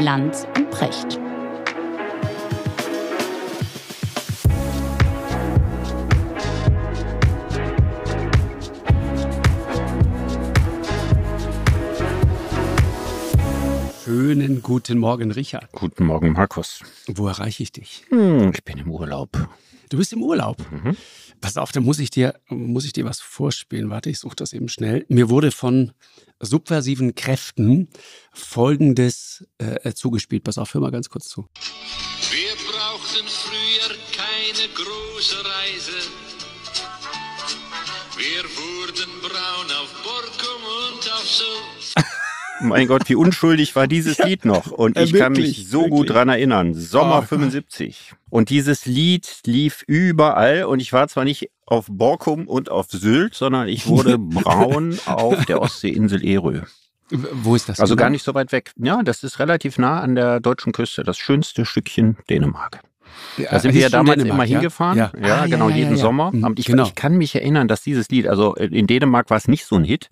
Land und Precht. Schönen guten Morgen, Richard. Guten Morgen, Markus. Wo erreiche ich dich? Hm, ich bin im Urlaub. Du bist im Urlaub. Mhm. Pass auf, da muss ich dir, muss ich dir was vorspielen. Warte, ich suche das eben schnell. Mir wurde von subversiven Kräften folgendes äh, äh zugespielt. Pass auf, hör mal ganz kurz zu. mein Gott, wie unschuldig war dieses ja, Lied noch? Und ich kann mich so wirklich. gut dran erinnern. Sommer oh, 75. Und dieses Lied lief überall und ich war zwar nicht auf Borkum und auf Sylt, sondern ich wurde braun auf der Ostseeinsel Erö. Wo ist das? Also über? gar genau? nicht so weit weg. Ja, das ist relativ nah an der deutschen Küste, das schönste Stückchen Dänemark da sind wir ja damals immer hingefahren. Ja, ja ah, genau, jeden Sommer. Mhm, ich, genau. ich, kann mich erinnern, dass dieses Lied, also äh, in Dänemark war es nicht so ein Hit,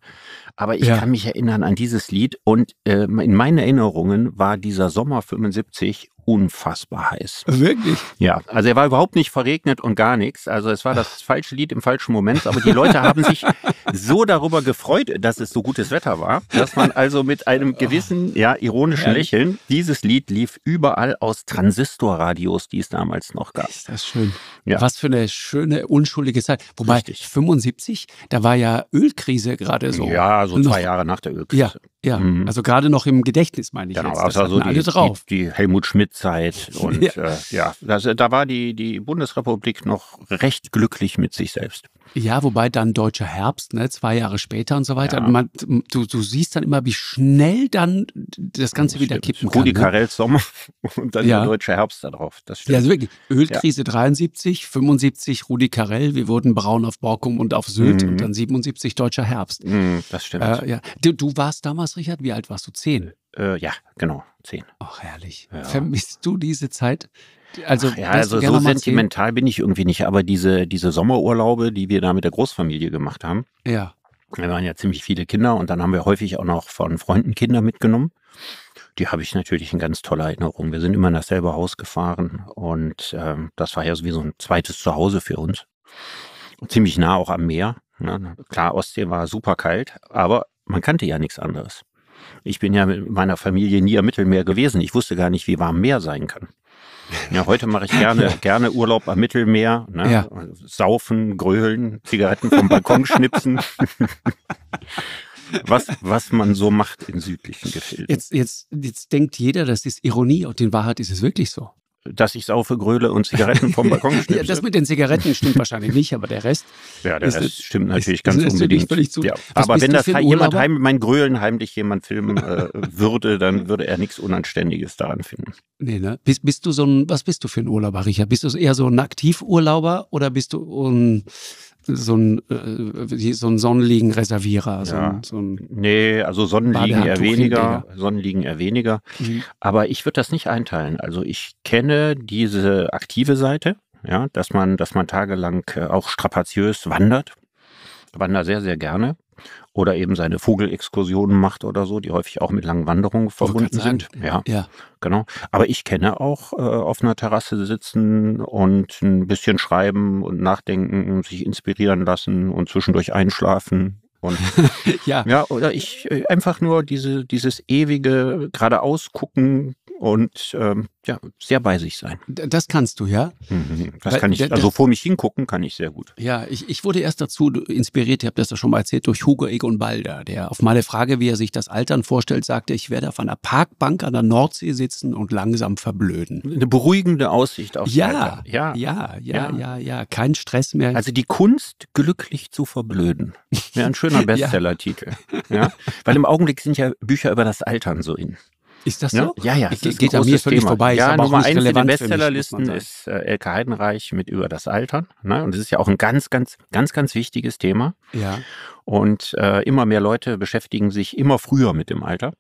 aber ich kann mich erinnern an dieses Lied und äh, in meinen Erinnerungen war dieser Sommer 75 unfassbar heiß. Wirklich? Ja, also er war überhaupt nicht verregnet und gar nichts. Also es war das falsche Lied im falschen Moment, aber die Leute haben sich so darüber gefreut, dass es so gutes Wetter war, dass man also mit einem gewissen, ja, ironischen Lächeln, dieses Lied lief überall aus Transistorradios, die es damals noch gab. Ist das schön. Ja. Was für eine schöne, unschuldige Zeit. Wobei, Richtig. 75, da war ja Ölkrise gerade so. Ja, so zwei noch, Jahre nach der Ölkrise. Ja, ja. Mhm. also gerade noch im Gedächtnis, meine ich genau, jetzt. Das also die, die, die Helmut Schmidt Zeit. Und ja, äh, ja das, äh, da war die, die Bundesrepublik noch recht glücklich mit sich selbst. Ja, wobei dann deutscher Herbst, ne, zwei Jahre später und so weiter. Ja. Man, du, du siehst dann immer, wie schnell dann das Ganze das wieder kippen kann. Rudi ne? Sommer und dann ja. der deutsche Herbst darauf. Das stimmt. Ja, also wirklich. Ölkrise ja. 73, 75 Rudi Carell, wir wurden braun auf Borkum und auf Sylt mhm. und dann 77 deutscher Herbst. Mhm, das stimmt. Äh, ja. du, du warst damals, Richard, wie alt warst du? Zehn? Äh, ja, genau, zehn. Ach, herrlich. Ja. Vermisst du diese Zeit? Also, Ach ja, also so sentimental bin ich irgendwie nicht, aber diese, diese Sommerurlaube, die wir da mit der Großfamilie gemacht haben, ja. wir waren ja ziemlich viele Kinder und dann haben wir häufig auch noch von Freunden Kinder mitgenommen. Die habe ich natürlich in ganz toller Erinnerung. Wir sind immer in dasselbe Haus gefahren und äh, das war ja so wie so ein zweites Zuhause für uns. ziemlich nah auch am Meer. Ne? Klar, Ostsee war super kalt, aber man kannte ja nichts anderes. Ich bin ja mit meiner Familie nie am Mittelmeer gewesen. Ich wusste gar nicht, wie warm Meer sein kann. Ja, heute mache ich gerne, gerne Urlaub am Mittelmeer. Ne? Ja. Saufen, gröhlen, Zigaretten vom Balkon schnipsen. was, was man so macht in südlichen Gefilden. Jetzt, jetzt, jetzt denkt jeder, das ist Ironie und in Wahrheit ist es wirklich so dass ich saufe, gröle und Zigaretten vom Balkon schnipse. ja, das mit den Zigaretten stimmt wahrscheinlich nicht, aber der Rest. Ja, der ist, Rest stimmt natürlich ist, ganz ist unbedingt. Völlig zu. Ja. Aber wenn das jemand heim, mein Grölen heimlich jemand filmen äh, würde, dann würde er nichts Unanständiges daran finden. Nee, ne? Bist, bist du so ein, was bist du für ein Urlauber, Richard? Bist du eher so ein Aktivurlauber oder bist du ein so ein, äh, so ein Sonnenliegen-Reservierer. So ja. so nee, also Sonnenliegen eher weniger. Sonnenliegen eher weniger. Mhm. Aber ich würde das nicht einteilen. Also ich kenne diese aktive Seite, ja, dass man, dass man tagelang äh, auch strapaziös wandert. Wander sehr, sehr gerne oder eben seine Vogelexkursionen macht oder so, die häufig auch mit langen Wanderungen verbunden sind. Ja, ja, genau. Aber ich kenne auch äh, auf einer Terrasse sitzen und ein bisschen schreiben und nachdenken, und sich inspirieren lassen und zwischendurch einschlafen und ja. ja, oder ich äh, einfach nur diese, dieses ewige geradeaus gucken, und ähm, ja, sehr bei sich sein. Das kannst du, ja? Mhm, das kann ich, also vor mich hingucken kann ich sehr gut. Ja, ich, ich wurde erst dazu inspiriert, ich habe das ja schon mal erzählt, durch Hugo Egon Balder, der auf meine Frage, wie er sich das Altern vorstellt, sagte, ich werde auf einer Parkbank an der Nordsee sitzen und langsam verblöden. Eine beruhigende Aussicht auf ja, ja, ja, ja, ja, ja, ja, kein Stress mehr. Also die Kunst, glücklich zu verblöden. Wäre ja, ein schöner Bestseller-Titel. ja. Weil im Augenblick sind ja Bücher über das Altern so in. Ist das so? Ja, ja. Ich, das geht an mir völlig Thema. vorbei. Ja, Nummer eins in den Bestsellerlisten ist äh, Elke Heidenreich mit Über das Altern. Ne? Und das ist ja auch ein ganz, ganz, ganz, ganz wichtiges Thema. Ja. Und äh, immer mehr Leute beschäftigen sich immer früher mit dem Alter.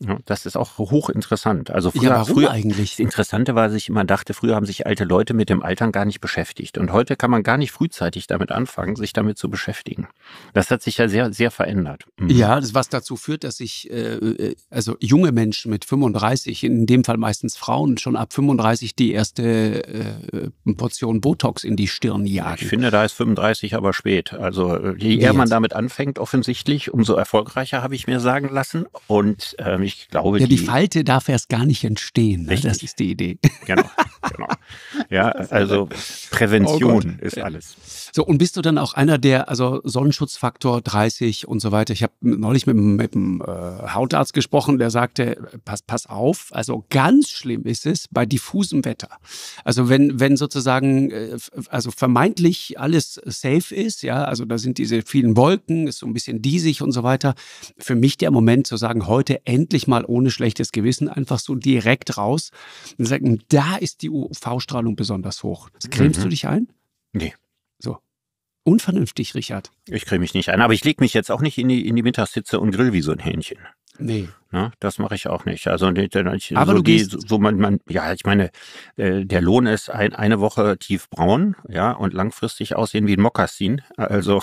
Ja, das ist auch hochinteressant. Also früher, ja, warum früher eigentlich? Das Interessante war, dass ich immer dachte, früher haben sich alte Leute mit dem Altern gar nicht beschäftigt. Und heute kann man gar nicht frühzeitig damit anfangen, sich damit zu beschäftigen. Das hat sich ja sehr, sehr verändert. Mhm. Ja, das, was dazu führt, dass sich äh, äh, also junge Menschen mit 35, in dem Fall meistens Frauen, schon ab 35 die erste äh, Portion Botox in die Stirn jagen. Ich finde, da ist 35 aber spät. Also äh, je eher man damit anfängt, offensichtlich, umso erfolgreicher habe ich mir sagen lassen. Und äh, ich ich glaube, ja, die, die Falte darf erst gar nicht entstehen. Ne? Das ist die Idee. Genau, genau. Ja, also Prävention oh ist alles. So, und bist du dann auch einer der, also Sonnenschutzfaktor 30 und so weiter? Ich habe neulich mit, mit einem äh, Hautarzt gesprochen, der sagte, pass, pass auf, also ganz schlimm ist es bei diffusem Wetter. Also wenn, wenn sozusagen, äh, also vermeintlich alles safe ist, ja, also da sind diese vielen Wolken, ist so ein bisschen diesig und so weiter. Für mich der Moment zu sagen, heute endlich endlich mal ohne schlechtes Gewissen einfach so direkt raus und sagen, hm, da ist die UV-Strahlung besonders hoch. Cremst mhm. du dich ein? Nee. So. Unvernünftig, Richard. Ich creme mich nicht ein, aber ich lege mich jetzt auch nicht in die, in die Mittagshitze und grill wie so ein Hähnchen. Nee, Ne? Das mache ich auch nicht. Also ich, aber so du gehst die, man, man, ja, ich meine, äh, der Lohn ist ein, eine Woche tiefbraun, ja, und langfristig aussehen wie ein Mokassin. Also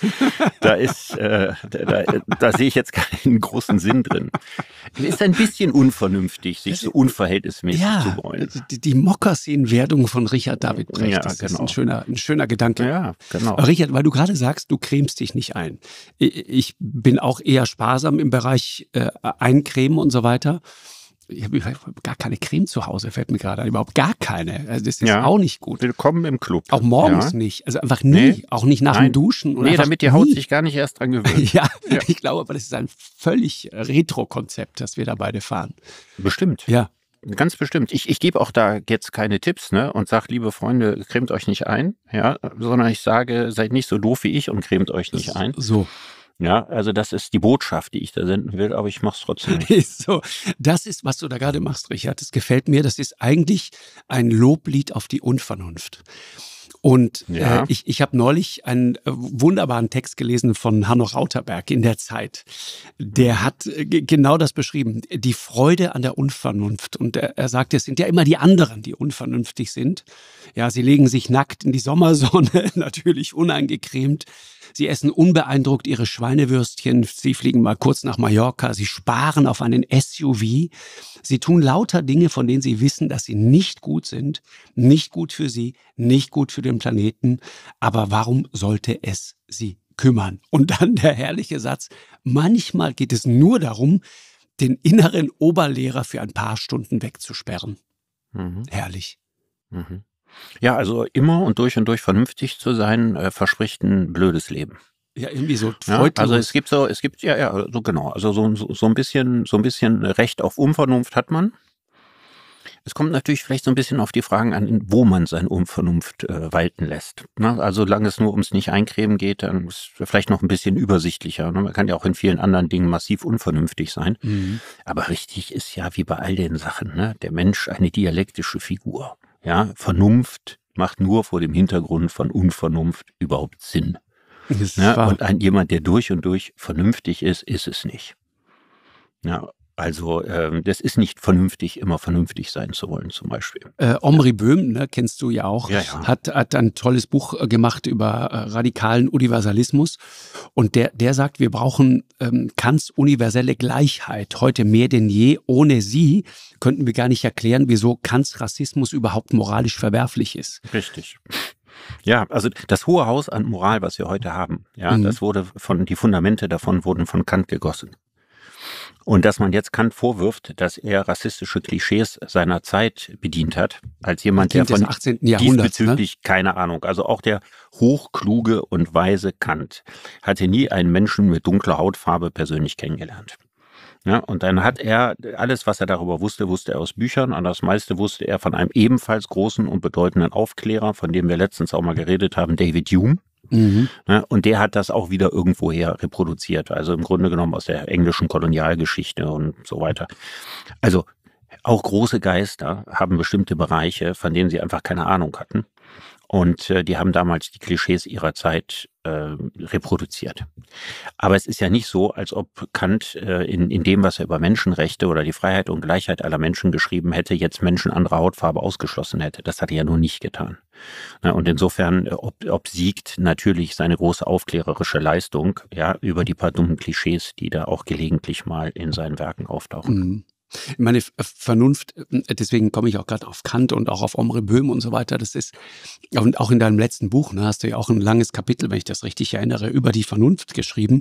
da ist, äh, da, da, da sehe ich jetzt keinen großen Sinn drin. Es Ist ein bisschen unvernünftig, sich so äh, unverhältnismäßig ja, zu wollen. Die, die Mokassin-Wertung von Richard David Brecht. Ja, das genau. ist ein genau. schöner, ein schöner Gedanke. Ja, genau. Richard, weil du gerade sagst, du cremst dich nicht ein. Ich bin auch eher sparsam im Bereich äh, eincremen und so weiter. Ich habe gar keine Creme zu Hause, fällt mir gerade an. Überhaupt gar keine. Also das ist ja. auch nicht gut. Willkommen im Club. Auch morgens ja. nicht. Also einfach nie. Nee. Auch nicht nach Nein. dem Duschen. Oder nee, damit die Haut nie. sich gar nicht erst dran gewöhnt. ja, ja, ich glaube, aber das ist ein völlig Retro-Konzept, das wir da beide fahren. Bestimmt. Ja. Ganz bestimmt. Ich, ich gebe auch da jetzt keine Tipps ne? und sage, liebe Freunde, cremt euch nicht ein, ja? sondern ich sage, seid nicht so doof wie ich und cremt euch nicht ein. So. Ja, also das ist die Botschaft, die ich da senden will, aber ich mache es trotzdem nicht. so, das ist, was du da gerade machst, Richard. Das gefällt mir. Das ist eigentlich ein Loblied auf die Unvernunft. Und äh, ja. äh, ich, ich habe neulich einen äh, wunderbaren Text gelesen von Hanno Rauterberg in der Zeit. Der mhm. hat äh, genau das beschrieben, die Freude an der Unvernunft. Und er, er sagt, es sind ja immer die anderen, die unvernünftig sind. Ja, sie legen sich nackt in die Sommersonne, natürlich unangecremt. Sie essen unbeeindruckt ihre Schweinewürstchen, sie fliegen mal kurz nach Mallorca, sie sparen auf einen SUV. Sie tun lauter Dinge, von denen sie wissen, dass sie nicht gut sind, nicht gut für sie, nicht gut für für den Planeten, aber warum sollte es sie kümmern? Und dann der herrliche Satz, manchmal geht es nur darum, den inneren Oberlehrer für ein paar Stunden wegzusperren. Mhm. Herrlich. Mhm. Ja, also immer und durch und durch vernünftig zu sein, äh, verspricht ein blödes Leben. Ja, irgendwie so ja, Also es gibt so, es gibt, ja, ja, so also genau. Also so, so, so ein bisschen, so ein bisschen Recht auf Unvernunft hat man. Es kommt natürlich vielleicht so ein bisschen auf die Fragen an, wo man sein Unvernunft äh, walten lässt. Ne? Also solange es nur ums Nicht-Eincremen geht, dann ist es vielleicht noch ein bisschen übersichtlicher. Ne? Man kann ja auch in vielen anderen Dingen massiv unvernünftig sein. Mhm. Aber richtig ist ja wie bei all den Sachen, ne? der Mensch eine dialektische Figur. Ja? Vernunft macht nur vor dem Hintergrund von Unvernunft überhaupt Sinn. Ja, und ein, jemand, der durch und durch vernünftig ist, ist es nicht. Ja, also ähm, das ist nicht vernünftig, immer vernünftig sein zu wollen, zum Beispiel. Äh, Omri ja. Böhm, ne, kennst du ja auch, ja, ja. Hat, hat ein tolles Buch äh, gemacht über äh, radikalen Universalismus. Und der, der sagt, wir brauchen ähm, Kants universelle Gleichheit heute mehr denn je. Ohne sie könnten wir gar nicht erklären, wieso Kants Rassismus überhaupt moralisch verwerflich ist. Richtig. Ja, also das hohe Haus an Moral, was wir heute haben, ja, mhm. das wurde von die Fundamente davon wurden von Kant gegossen. Und dass man jetzt Kant vorwirft, dass er rassistische Klischees seiner Zeit bedient hat, als jemand, der von 18. Ne? diesbezüglich ne? keine Ahnung, also auch der hochkluge und weise Kant hatte nie einen Menschen mit dunkler Hautfarbe persönlich kennengelernt. Ja, und dann hat er alles, was er darüber wusste, wusste er aus Büchern und das meiste wusste er von einem ebenfalls großen und bedeutenden Aufklärer, von dem wir letztens auch mal geredet haben, David Hume. Mhm. Ne? Und der hat das auch wieder irgendwoher reproduziert. Also im Grunde genommen aus der englischen Kolonialgeschichte und so weiter. Also auch große Geister haben bestimmte Bereiche, von denen sie einfach keine Ahnung hatten. Und äh, die haben damals die Klischees ihrer Zeit äh, reproduziert. Aber es ist ja nicht so, als ob Kant äh, in, in dem, was er über Menschenrechte oder die Freiheit und Gleichheit aller Menschen geschrieben hätte, jetzt Menschen anderer Hautfarbe ausgeschlossen hätte. Das hat er ja nur nicht getan. Und insofern äh, obsiegt natürlich seine große aufklärerische Leistung ja, über die paar dummen Klischees, die da auch gelegentlich mal in seinen Werken auftauchen. Mhm. Meine Vernunft, äh, deswegen komme ich auch gerade auf Kant und auch auf Omre Böhm und so weiter. Das ist, und auch in deinem letzten Buch, ne, hast du ja auch ein langes Kapitel, wenn ich das richtig erinnere, über die Vernunft geschrieben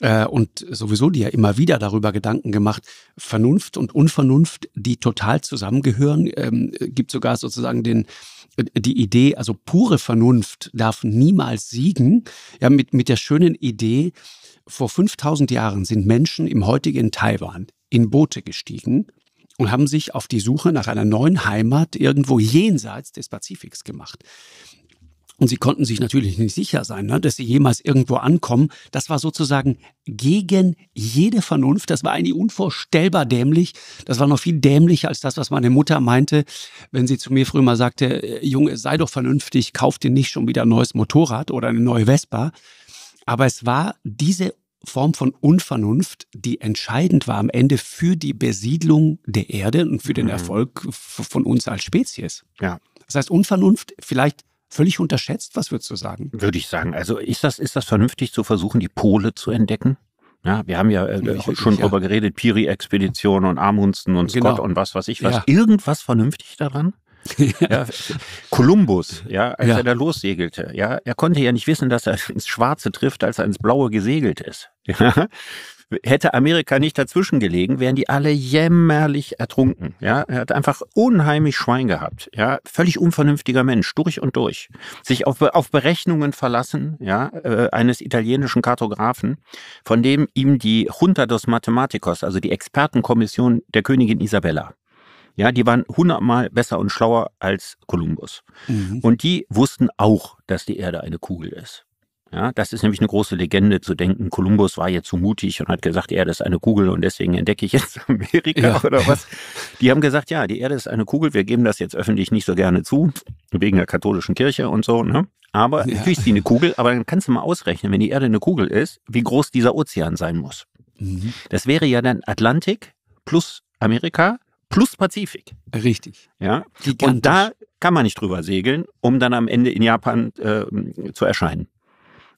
äh, und sowieso dir immer wieder darüber Gedanken gemacht. Vernunft und Unvernunft, die total zusammengehören, ähm, äh, gibt sogar sozusagen den, die Idee, also pure Vernunft darf niemals siegen, ja, mit, mit der schönen Idee, vor 5000 Jahren sind Menschen im heutigen Taiwan in Boote gestiegen und haben sich auf die Suche nach einer neuen Heimat irgendwo jenseits des Pazifiks gemacht. Und sie konnten sich natürlich nicht sicher sein, ne, dass sie jemals irgendwo ankommen. Das war sozusagen gegen jede Vernunft. Das war eigentlich unvorstellbar dämlich. Das war noch viel dämlicher als das, was meine Mutter meinte, wenn sie zu mir früher mal sagte, äh, Junge, sei doch vernünftig, kauf dir nicht schon wieder ein neues Motorrad oder eine neue Vespa. Aber es war diese Form von Unvernunft, die entscheidend war am Ende für die Besiedlung der Erde und für den mhm. Erfolg von uns als Spezies. Ja. Das heißt, Unvernunft vielleicht völlig unterschätzt? Was würdest du sagen? Würde ich sagen. Also ist das, ist das vernünftig zu versuchen, die Pole zu entdecken? Ja, wir haben ja äh, schon ich, drüber geredet, Piri-Expedition und Armhunsten und genau. Scott und was weiß ich was. Ja. Irgendwas vernünftig daran? ja, Kolumbus, ja, als ja. er da lossegelte, ja, er konnte ja nicht wissen, dass er ins Schwarze trifft, als er ins Blaue gesegelt ist. Ja. Hätte Amerika nicht dazwischen gelegen, wären die alle jämmerlich ertrunken. Ja, er hat einfach unheimlich Schwein gehabt. Ja, völlig unvernünftiger Mensch, durch und durch. Sich auf, auf Berechnungen verlassen, ja, äh, eines italienischen Kartografen, von dem ihm die Junta dos Mathematicos, also die Expertenkommission der Königin Isabella, ja, die waren hundertmal besser und schlauer als Kolumbus. Mhm. Und die wussten auch, dass die Erde eine Kugel ist. Ja, das ist nämlich eine große Legende zu denken, Kolumbus war jetzt zu so mutig und hat gesagt, die Erde ist eine Kugel und deswegen entdecke ich jetzt Amerika ja. oder was. Die haben gesagt, ja, die Erde ist eine Kugel, wir geben das jetzt öffentlich nicht so gerne zu, wegen der katholischen Kirche und so, ne? Aber ja. natürlich ist die eine Kugel, aber dann kannst du mal ausrechnen, wenn die Erde eine Kugel ist, wie groß dieser Ozean sein muss. Mhm. Das wäre ja dann Atlantik plus Amerika plus Pazifik. Richtig. Ja. Gigantisch. Und da kann man nicht drüber segeln, um dann am Ende in Japan äh, zu erscheinen.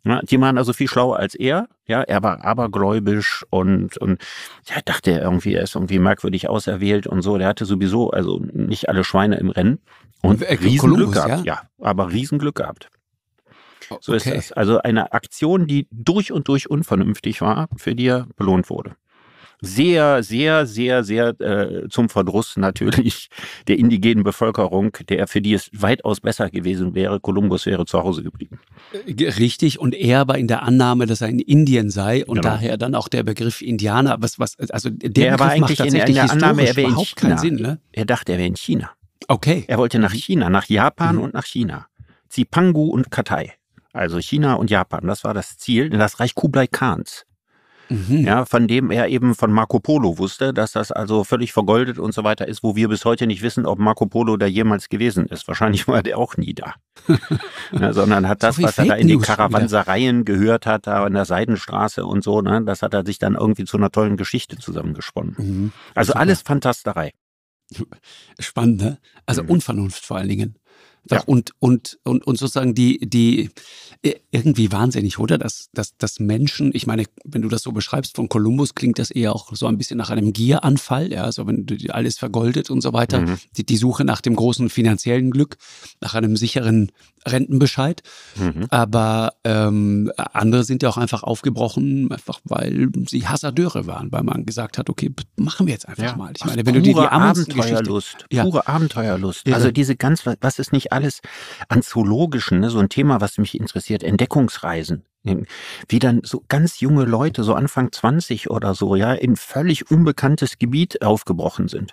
Ja, die waren also viel schlauer als er. Ja, er war abergläubisch und, und ja, dachte er irgendwie, er ist irgendwie merkwürdig auserwählt und so. Der hatte sowieso also nicht alle Schweine im Rennen. Und, und äh, Riesenglück gehabt. Ja? ja, aber Riesenglück gehabt. Oh, so okay. ist das. Also eine Aktion, die durch und durch unvernünftig war, für die er belohnt wurde sehr, sehr, sehr, sehr äh, zum Verdruss natürlich der indigenen Bevölkerung, der für die es weitaus besser gewesen wäre. Kolumbus wäre zu Hause geblieben. Äh, richtig, und er war in der Annahme, dass er in Indien sei und genau. daher dann auch der Begriff Indianer, was, was, also der, der Begriff war eigentlich macht tatsächlich in der Annahme, er wäre überhaupt keinen Sinn. Ne? Er dachte, er wäre in China. Okay. Er wollte nach mhm. China, nach Japan mhm. und nach China. Zipangu und Katai. Also China und Japan, das war das Ziel, das Reich Kublai Khans mhm. ja, von dem er eben von Marco Polo wusste, dass das also völlig vergoldet und so weiter ist, wo wir bis heute nicht wissen, ob Marco Polo da jemals gewesen ist. Wahrscheinlich war der auch nie da, ja, ne, sondern hat das, so was Fake er da in den Karawansereien gehört hat, da in der Seidenstraße und so, ne, das hat er sich dann irgendwie zu einer tollen Geschichte zusammengesponnen. Mhm. Also Super. alles Fantasterei. Spannend, ne? Also mhm. Unvernunft vor allen Dingen. Ja. Und, und, und, und sozusagen die, die, irgendwie wahnsinnig, oder? Dass, dass, dass Menschen, ich meine, wenn du das so beschreibst von Kolumbus, klingt das eher auch so ein bisschen nach einem Gieranfall, ja, also wenn du alles vergoldet und so weiter, mhm. die, die Suche nach dem großen finanziellen Glück, nach einem sicheren Rentenbescheid. Mhm. Aber ähm, andere sind ja auch einfach aufgebrochen, einfach weil sie Hasardeure waren, weil man gesagt hat, okay, machen wir jetzt einfach ja. mal. Ich meine, wenn du dir die Abenteuerlust, ja. pure Abenteuerlust. Ja. Also diese ganz, was ist nicht alles an zoologischen, ne, so ein Thema, was mich interessiert, Entdeckungsreisen. Hm. wie dann so ganz junge Leute, so Anfang 20 oder so, ja, in völlig unbekanntes Gebiet aufgebrochen sind.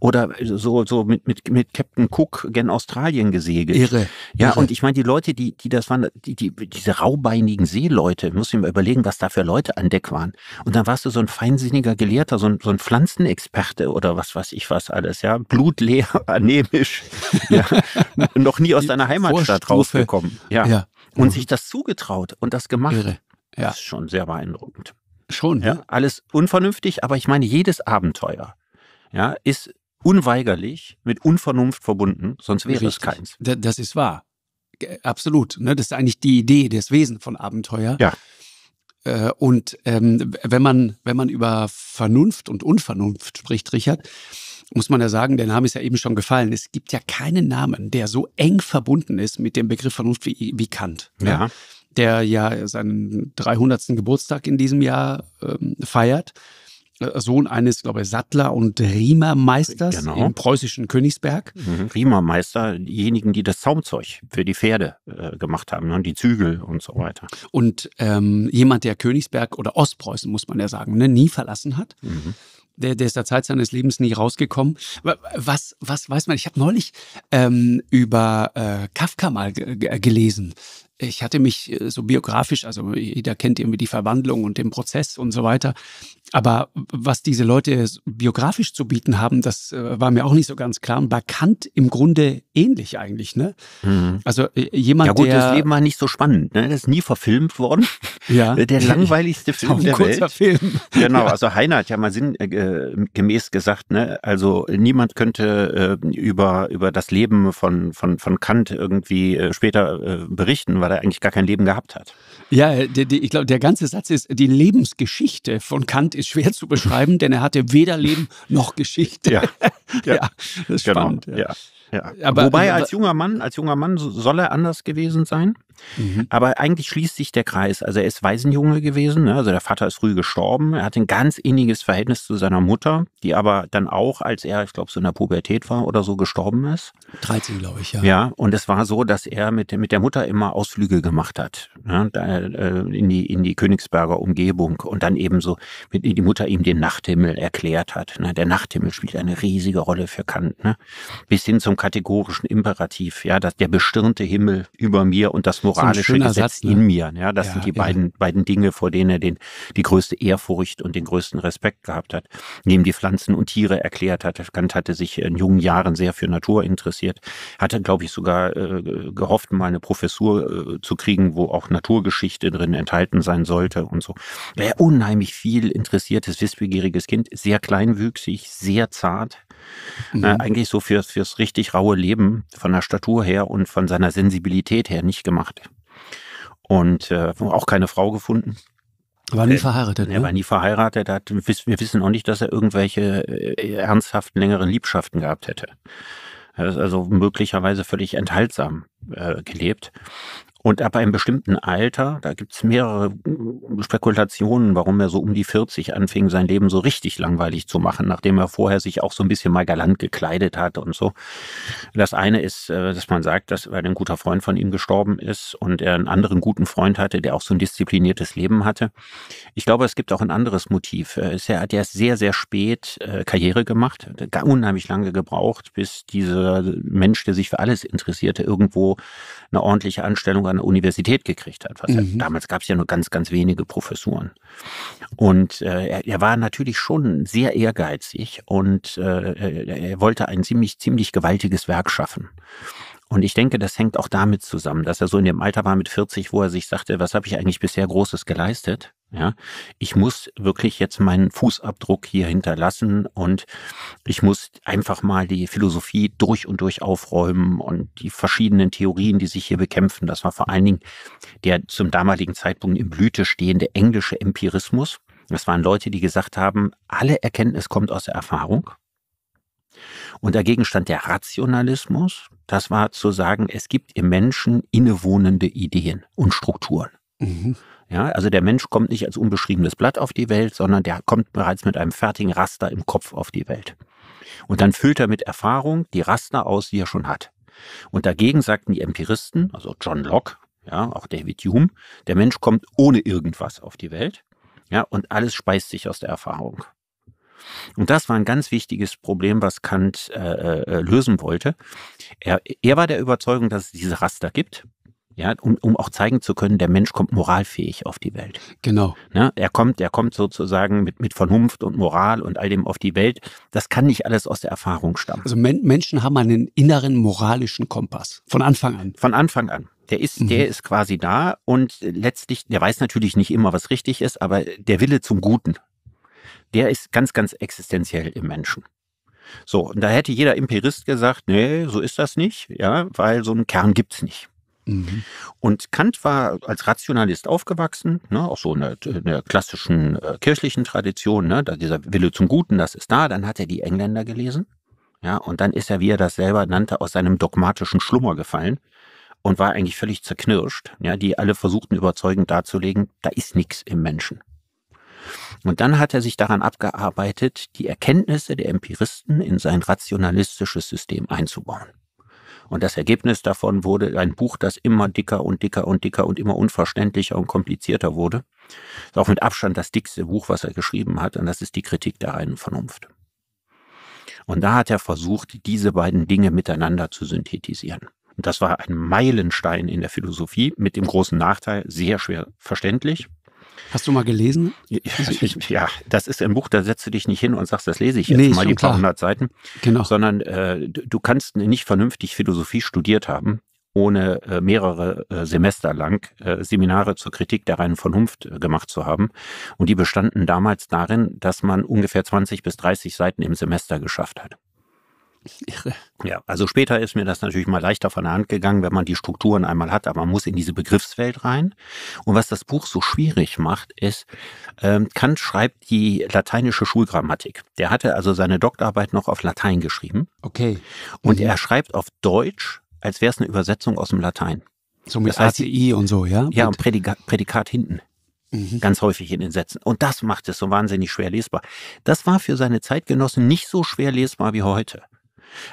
Oder äh, so, so mit, mit, mit Captain Cook gen Australien gesegelt. Irre. Ja, Irre. und ich meine, die Leute, die, die das waren, die, die, diese raubeinigen Seeleute, muss ich mir überlegen, was da für Leute an Deck waren. Und dann warst du so ein feinsinniger Gelehrter, so ein, so ein Pflanzenexperte oder was weiß ich was alles, ja. Blutleer, anämisch, ja. noch nie aus deiner Heimatstadt Vorstufe. rausgekommen. ja. ja und mhm. sich das zugetraut und das gemacht. Irre. Ja. Das ist schon sehr beeindruckend. Schon, ja. ja. Alles unvernünftig, aber ich meine, jedes Abenteuer ja, ist unweigerlich mit Unvernunft verbunden, sonst wäre Richtig. es keins. das ist wahr. Äh, absolut. Ne? Das ist eigentlich die Idee, das Wesen von Abenteuer. Ja. Äh, und ähm, wenn, man, wenn man über Vernunft und Unvernunft spricht, Richard, muss man ja sagen, der Name ist ja eben schon gefallen. Es gibt ja keinen Namen, der so eng verbunden ist mit dem Begriff Vernunft wie, wie Kant. Ja. ja. Der ja seinen 300. Geburtstag in diesem Jahr ähm, feiert. Äh, Sohn eines, glaube ich, Sattler- und Riemermeisters genau. im preußischen Königsberg. Mhm. Riemermeister, diejenigen, die das Zaumzeug für die Pferde äh, gemacht haben, ne? die Zügel und so weiter. Und ähm, jemand, der Königsberg oder Ostpreußen, muss man ja sagen, ne, nie verlassen hat. Mhm der, der ist der Zeit seines Lebens nie rausgekommen. Was, was weiß man? Ich habe neulich ähm, über äh, Kafka mal gelesen ich hatte mich äh, so biografisch, also jeder kennt irgendwie die Verwandlung und den Prozess und so weiter. Aber was diese Leute biografisch zu bieten haben, das äh, war mir auch nicht so ganz klar. Und bei Kant im Grunde ähnlich eigentlich, ne? Mhm. Also äh, jemand, der. Ja gut, der, das Leben war nicht so spannend, ne? Das ist nie verfilmt worden. Ja. Der langweiligste Film auch ein der kurzer Welt. Film. Genau, ja. also Heiner hat ja mal sinngemäß gesagt, ne? Also niemand könnte äh, über, über das Leben von, von, von Kant irgendwie äh, später äh, berichten, weil er eigentlich gar kein Leben gehabt hat. Ja, die, die, ich glaube, der ganze Satz ist, die Lebensgeschichte von Kant ist schwer zu beschreiben, denn er hatte weder Leben noch Geschichte. Ja, ja. ja das ist genau. spannend. Ja. Ja. Ja. Aber, Wobei äh, als junger Mann, als junger Mann soll er anders gewesen sein. Mhm. Aber eigentlich schließt sich der Kreis. Also er ist Waisenjunge gewesen, ne? also der Vater ist früh gestorben. Er hatte ein ganz inniges Verhältnis zu seiner Mutter, die aber dann auch, als er, ich glaube, so in der Pubertät war oder so, gestorben ist. 13, glaube ich, ja. Ja, und es war so, dass er mit, mit der Mutter immer Ausflüge gemacht hat ne? Äh, in, die, in die Königsberger Umgebung und dann eben so, mit, die Mutter ihm den Nachthimmel erklärt hat. Ne? Der Nachthimmel spielt eine riesige Rolle für Kant, ne? bis hin zum kategorischen Imperativ, ja, dass der bestirnte Himmel über mir und das moralische so Gesetz Satz, ne? in mir. Ja, ne? das ja, sind die ja. beiden, beiden Dinge, vor denen er den, die größte Ehrfurcht und den größten Respekt gehabt hat. Neben die Pflanzen und Tiere erklärt hat. Kant hatte sich in jungen Jahren sehr für Natur interessiert, hatte, glaube ich, sogar äh, gehofft, mal eine Professur äh, zu kriegen, wo auch Naturgeschichte drin enthalten sein sollte und so. Er unheimlich viel interessiertes, wissbegieriges Kind, sehr kleinwüchsig, sehr zart, Mhm. Äh, eigentlich so fürs, fürs richtig raue Leben von der Statur her und von seiner Sensibilität her nicht gemacht. Und äh, auch keine Frau gefunden. War nie äh, verheiratet. Er ne, ne? war nie verheiratet. Hat, wir wissen auch nicht, dass er irgendwelche äh, ernsthaften längeren Liebschaften gehabt hätte. Er ist also möglicherweise völlig enthaltsam äh, gelebt. Und ab einem bestimmten Alter, da gibt es mehrere äh, Spekulationen, warum er so um die 40 anfing, sein Leben so richtig langweilig zu machen, nachdem er vorher sich auch so ein bisschen mal galant gekleidet hat und so. Das eine ist, äh, dass man sagt, dass weil ein guter Freund von ihm gestorben ist und er einen anderen guten Freund hatte, der auch so ein diszipliniertes Leben hatte. Ich glaube, es gibt auch ein anderes Motiv. Er hat erst sehr, sehr spät äh, Karriere gemacht, hat unheimlich lange gebraucht, bis dieser Mensch, der sich für alles interessierte, irgendwo eine ordentliche Anstellung an an der Universität gekriegt hat. Mhm. Er, damals gab es ja nur ganz, ganz wenige Professuren. Und äh, er, er, war natürlich schon sehr ehrgeizig und äh, äh, er wollte ein ziemlich, ziemlich gewaltiges Werk schaffen. Und ich denke, das hängt auch damit zusammen, dass er so in dem Alter war mit 40, wo er sich sagte, was habe ich eigentlich bisher Großes geleistet? Ja, ich muss wirklich jetzt meinen Fußabdruck hier hinterlassen und ich muss einfach mal die Philosophie durch und durch aufräumen und die verschiedenen Theorien, die sich hier bekämpfen. Das war vor allen Dingen der zum damaligen Zeitpunkt in Blüte stehende englische Empirismus. Das waren Leute, die gesagt haben, alle Erkenntnis kommt aus der Erfahrung. Und dagegen stand der Rationalismus. Das war zu sagen, es gibt im Menschen innewohnende Ideen und Strukturen. Mhm. Ja, also der Mensch kommt nicht als unbeschriebenes Blatt auf die Welt, sondern der kommt bereits mit einem fertigen Raster im Kopf auf die Welt. Und dann füllt er mit Erfahrung die Raster aus, die er schon hat. Und dagegen sagten die Empiristen, also John Locke, ja, auch David Hume, der Mensch kommt ohne irgendwas auf die Welt, ja, und alles speist sich aus der Erfahrung. Und das war ein ganz wichtiges Problem, was Kant äh, äh, äh lösen wollte. Er, er war der Überzeugung, dass es diese Raster gibt ja, um, um auch zeigen zu können, der Mensch kommt moralfähig auf die Welt. Genau. Ja, ne? er kommt, er kommt sozusagen mit, mit Vernunft und Moral und all dem auf die Welt. Das kann nicht alles aus der Erfahrung stammen. Also Men Menschen haben einen inneren moralischen Kompass von Anfang an. Von Anfang an. Der ist, mhm. der ist quasi da und letztlich, der weiß natürlich nicht immer, was richtig ist, aber der Wille zum Guten, der ist ganz, ganz existenziell im Menschen. So, und da hätte jeder Empirist gesagt, nee, so ist das nicht, ja, weil so einen Kern gibt es nicht. Mhm. Und Kant war als Rationalist aufgewachsen, ne, auch so in der, in der klassischen äh, kirchlichen Tradition, ne, dieser Wille zum Guten, das ist da. Dann hat er die Engländer gelesen, ja, und dann ist er, wie er das selber nannte, aus seinem dogmatischen Schlummer gefallen und war eigentlich völlig zerknirscht. Ja, die alle versuchten überzeugend darzulegen, da ist nichts im Menschen. Und dann hat er sich daran abgearbeitet, die Erkenntnisse der Empiristen in sein rationalistisches System einzubauen. Und das Ergebnis davon wurde ein Buch, das immer dicker und dicker und dicker und immer unverständlicher und komplizierter wurde. Ist auch mit Abstand das dickste Buch, was er geschrieben hat, und das ist die Kritik der reinen Vernunft. Und da hat er versucht, diese beiden Dinge miteinander zu synthetisieren. Und das war ein Meilenstein in der Philosophie mit dem großen Nachteil, sehr schwer verständlich. Hast du mal gelesen? Ja, das ist ein Buch, da setzt du dich nicht hin und sagst, das lese ich jetzt nee, mal die paar hundert Seiten, genau. sondern äh, du kannst nicht vernünftig Philosophie studiert haben, ohne äh, mehrere äh, Semester lang äh, Seminare zur Kritik der reinen Vernunft äh, gemacht zu haben. Und die bestanden damals darin, dass man ungefähr 20 bis 30 Seiten im Semester geschafft hat. Irre. Ja, also später ist mir das natürlich mal leichter von der Hand gegangen, wenn man die Strukturen einmal hat, aber man muss in diese Begriffswelt rein. Und was das Buch so schwierig macht, ist, ähm, Kant schreibt die lateinische Schulgrammatik. Der hatte also seine Doktorarbeit noch auf Latein geschrieben. Okay. Und mhm. er schreibt auf Deutsch, als wäre es eine Übersetzung aus dem Latein. So mit das heißt, ACI und so, ja? Ja, und Prädika Prädikat hinten mhm. ganz häufig in den Sätzen. Und das macht es so wahnsinnig schwer lesbar. Das war für seine Zeitgenossen nicht so schwer lesbar wie heute.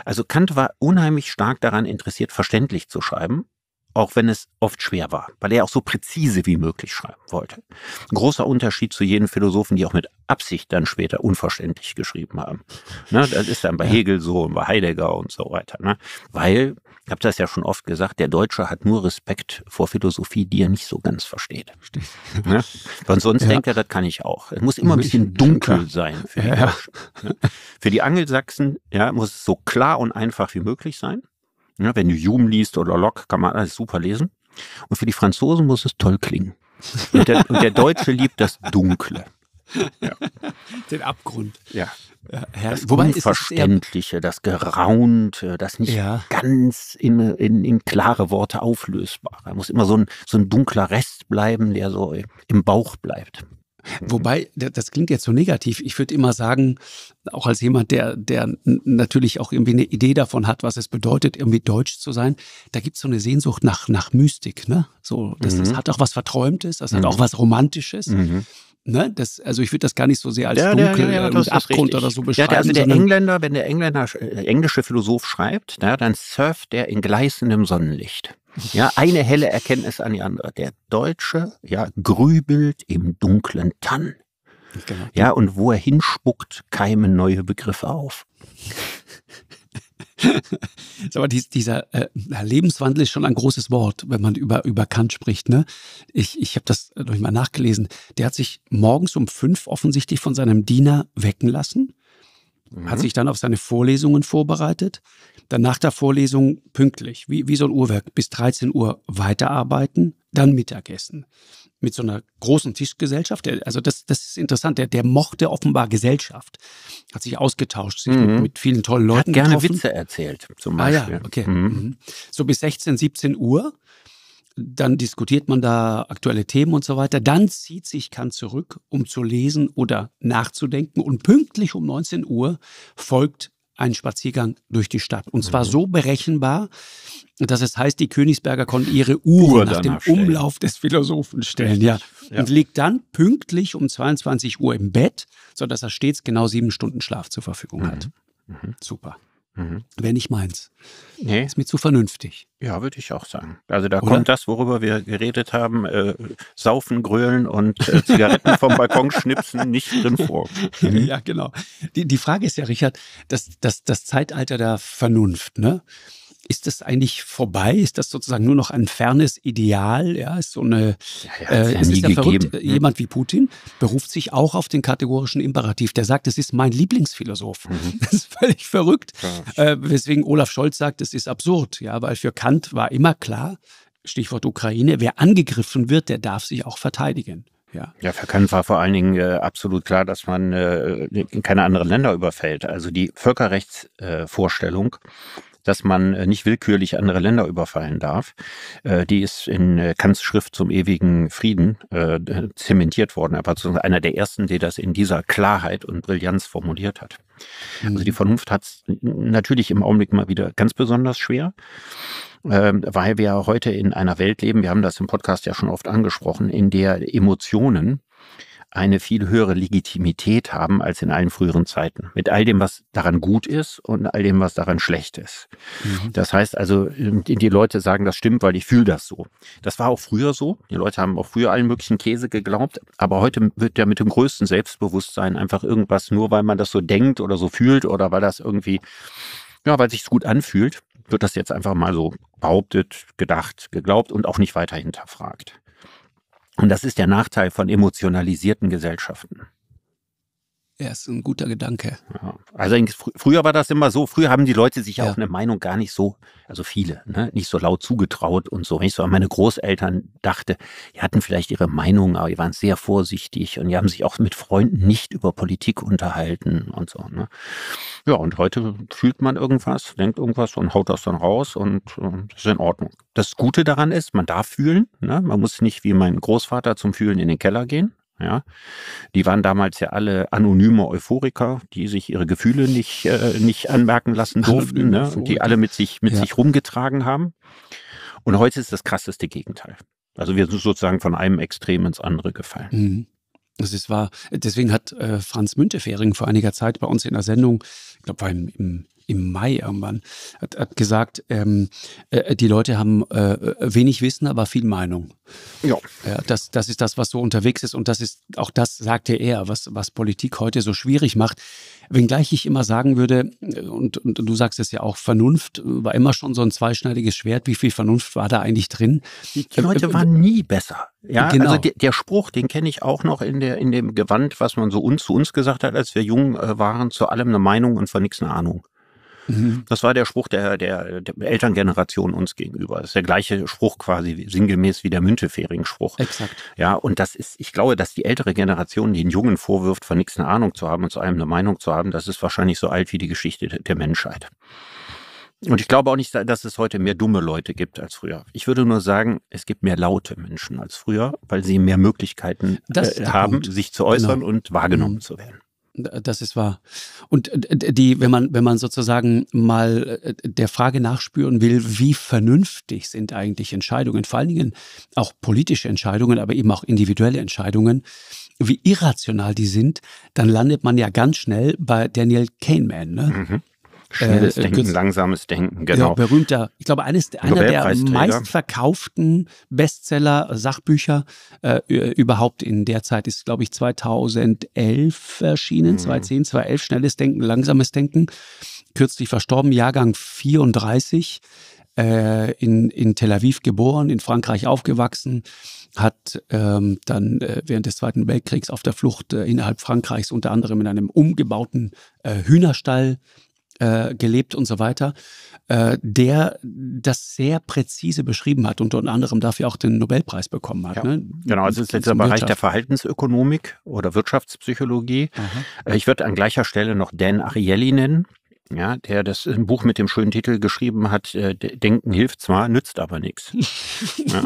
Also Kant war unheimlich stark daran interessiert, verständlich zu schreiben auch wenn es oft schwer war, weil er auch so präzise wie möglich schreiben wollte. Ein großer Unterschied zu jenen Philosophen, die auch mit Absicht dann später unverständlich geschrieben haben. Ne, das ist dann bei Hegel so und bei Heidegger und so weiter. Ne? Weil, ich habe das ja schon oft gesagt, der Deutsche hat nur Respekt vor Philosophie, die er nicht so ganz versteht. Ne? Weil sonst ja. denkt er, das kann ich auch. Es muss immer ein bisschen dunkel sein. Für die, ja. Ne? Für die Angelsachsen ja, muss es so klar und einfach wie möglich sein. Ja, ne, wenn du Hume liest oder Locke, kann man alles super lesen. Und für die Franzosen muss es toll klingen. Und der, und der Deutsche liebt das Dunkle. Ja. Den Abgrund. Ja. das Wobei Unverständliche, eher, das Geraunte, das nicht ja. ganz in, in, in, klare Worte auflösbar. Da muss immer so ein, so ein dunkler Rest bleiben, der so im Bauch bleibt. Mhm. Wobei, das klingt jetzt so negativ. Ich würde immer sagen, auch als jemand, der, der natürlich auch irgendwie eine Idee davon hat, was es bedeutet, irgendwie deutsch zu sein, da gibt es so eine Sehnsucht nach, nach Mystik. Ne? So, das, mhm. das hat auch was Verträumtes, das mhm. hat auch was Romantisches. Mhm. Ne, das, also ich würde das gar nicht so sehr als ja, dunkel ja, ja, und äh, Abgrund oder so beschreiben. Ja, also der Engländer, wenn der Engländer äh, englische Philosoph schreibt, na, dann surft er in gleißendem Sonnenlicht. Ja, eine helle Erkenntnis an die andere. Der Deutsche, ja, grübelt im dunklen Tann. Genau. Ja, und wo er hinspuckt, keimen neue Begriffe auf. Aber dieser äh, Lebenswandel ist schon ein großes Wort, wenn man über, über Kant spricht. Ne? Ich, ich habe das durch äh, mal nachgelesen. Der hat sich morgens um fünf offensichtlich von seinem Diener wecken lassen mhm. hat sich dann auf seine Vorlesungen vorbereitet, dann nach der Vorlesung pünktlich, wie, wie so ein Uhrwerk, bis 13 Uhr weiterarbeiten, dann Mittagessen. Mit so einer großen Tischgesellschaft, also das, das ist interessant, der, der mochte offenbar Gesellschaft, hat sich ausgetauscht, sich mhm. mit, mit, vielen tollen Leuten hat gerne getroffen. Witze erzählt, zum Beispiel. Ah ja, okay. Mhm. mhm. So bis 16, 17 Uhr dann diskutiert man da aktuelle Themen und so weiter. Dann zieht sich Kant zurück, um zu lesen oder nachzudenken. Und pünktlich um 19 Uhr folgt ein Spaziergang durch die Stadt. Und zwar mhm. so berechenbar, dass es heißt, die Königsberger konnten ihre Uhren Uhr nach dem stellen. Umlauf des Philosophen stellen. Ja. ja. Und liegt dann pünktlich um 22 Uhr im Bett, sodass er stets genau sieben Stunden Schlaf zur Verfügung mhm. hat. Mhm. mhm. Super. Mhm. Wäre nicht meins. Nee. Ist mir zu vernünftig. Ja, würde ich auch sagen. Also da Oder? kommt das, worüber wir geredet haben, äh, Saufen, Grölen und äh, Zigaretten vom Balkon schnipsen, nicht drin vor. Mhm. Ja, genau. Die, die Frage ist ja, Richard, das, das, das Zeitalter der Vernunft, ne? Ist das eigentlich vorbei? Ist das sozusagen nur noch ein fernes Ideal? Ja, ist so eine. Ja, ja, äh, es ist ja verrückt. Gegeben. Äh, ne? Jemand wie Putin beruft sich auch auf den kategorischen Imperativ. Der sagt, es ist mein Lieblingsphilosoph. Mhm. Das ist völlig verrückt. Äh, weswegen Olaf Scholz sagt, es ist absurd. Ja, weil für Kant war immer klar, Stichwort Ukraine, wer angegriffen wird, der darf sich auch verteidigen. Ja. ja, für Kant war vor allen Dingen äh, absolut klar, dass man äh, keine anderen Länder überfällt. Also die Völkerrechtsvorstellung äh, dass man äh, nicht willkürlich andere Länder überfallen darf. Äh, die ist in äh, Kants Schrift zum ewigen Frieden zementiert worden, Er aber einer der ersten, die das in dieser Klarheit und Brillanz formuliert hat. Also die mhm. Vernunft hat es natürlich im Augenblick mal wieder ganz besonders schwer, ähm, weil wir heute in einer Welt leben, wir haben das im Podcast ja schon oft angesprochen, in der Emotionen eine viel höhere Legitimität haben als in allen früheren Zeiten. Mit all dem, was daran gut ist und all dem, was daran schlecht ist. Mhm. Das heißt also, ähm, die Leute sagen, das stimmt, weil ich fühle das so. Das war auch früher so. Die Leute haben auch früher allen möglichen Käse geglaubt. Aber heute wird ja mit dem größten Selbstbewusstsein einfach irgendwas, nur weil man das so denkt oder so fühlt oder weil das irgendwie, ja, weil sich's gut anfühlt, wird das jetzt einfach mal so behauptet, gedacht, geglaubt und auch nicht weiter hinterfragt. Und das ist der Nachteil von emotionalisierten Gesellschaften. Ja, ist ein guter Gedanke. Ja. Also fr früher war das immer so, früher haben die Leute sich ja. auch eine Meinung gar nicht so, also viele, ne, nicht so laut zugetraut und so. Wenn ich so an meine Großeltern dachte, die hatten vielleicht ihre Meinung, aber die waren sehr vorsichtig und die haben sich auch mit Freunden nicht über Politik unterhalten und so. Ne. Ja, und heute fühlt man irgendwas, denkt irgendwas und haut das dann raus und, und ist in Ordnung. Das Gute daran ist, man darf fühlen, ne? man muss nicht wie mein Großvater zum Fühlen in den Keller gehen. Ja? Die waren damals ja alle anonyme Euphoriker, die sich ihre Gefühle nicht, äh, nicht anmerken lassen durften, ne? die alle mit sich, mit ja. sich rumgetragen haben. Und heute ist das krasseste Gegenteil. Also wir sind sozusagen von einem Extrem ins andere gefallen. Mhm. Das ist wahr. Deswegen hat äh, Franz Müntefering vor einiger Zeit bei uns in der Sendung, ich glaube, war im, im im Mai irgendwann, hat, hat gesagt, ähm, äh, die Leute haben äh, wenig Wissen, aber viel Meinung. Ja. ja das, das ist das, was so unterwegs ist und das ist, auch das sagte er, was, was Politik heute so schwierig macht. Wenngleich ich immer sagen würde, äh, und, und du sagst es ja auch, Vernunft war immer schon so ein zweischneidiges Schwert. Wie viel Vernunft war da eigentlich drin? Die ähm, Leute äh, waren nie besser. Ja, genau. also der, der Spruch, den kenne ich auch noch in, der, in dem Gewand, was man so uns zu uns gesagt hat, als wir jung äh, waren, zu allem eine Meinung und von nichts eine Ahnung. Mhm. Das war der Spruch der, der, der, Elterngeneration uns gegenüber. Das ist der gleiche Spruch quasi sinngemäß wie der Müntefering-Spruch. Exakt. Ja, und das ist, ich glaube, dass die ältere Generation den Jungen vorwirft, von nichts eine Ahnung zu haben und zu einem eine Meinung zu haben, das ist wahrscheinlich so alt wie die Geschichte der Menschheit. Und ich glaube auch nicht, dass es heute mehr dumme Leute gibt als früher. Ich würde nur sagen, es gibt mehr laute Menschen als früher, weil sie mehr Möglichkeiten äh, haben, Punkt. sich zu äußern genau. und wahrgenommen mhm. zu werden. Das ist wahr. Und äh, die, wenn man, wenn man sozusagen mal äh, der Frage nachspüren will, wie vernünftig sind eigentlich Entscheidungen, vor allen Dingen auch politische Entscheidungen, aber eben auch individuelle Entscheidungen, wie irrational die sind, dann landet man ja ganz schnell bei Daniel Kahneman. Ne? Mhm. Schnelles äh, äh Denken, langsames Denken, genau. Ja, berühmter, ich glaube, eines, einer der meistverkauften Bestseller-Sachbücher äh, äh überhaupt in der Zeit ist, glaube ich, 2011 erschienen, mhm. 2010, 2011, Schnelles Denken, langsames Denken, kürzlich verstorben, Jahrgang 34 äh, in, in Tel Aviv geboren, in Frankreich aufgewachsen, hat ähm, dann äh, während des Zweiten Weltkriegs auf der Flucht äh, innerhalb Frankreichs unter anderem in einem umgebauten äh, Hühnerstall äh, gelebt und so weiter, äh, der das sehr präzise beschrieben hat und unter anderem dafür auch den Nobelpreis bekommen hat. Ja. Ne? Genau, also das ist letzter Bereich der Verhaltensökonomik oder Wirtschaftspsychologie. Aha. Äh, ich würde an gleicher Stelle noch Dan Ariely nennen ja, der das äh, Buch mit dem schönen Titel geschrieben hat, äh, Denken hilft zwar, nützt aber nichts. ja,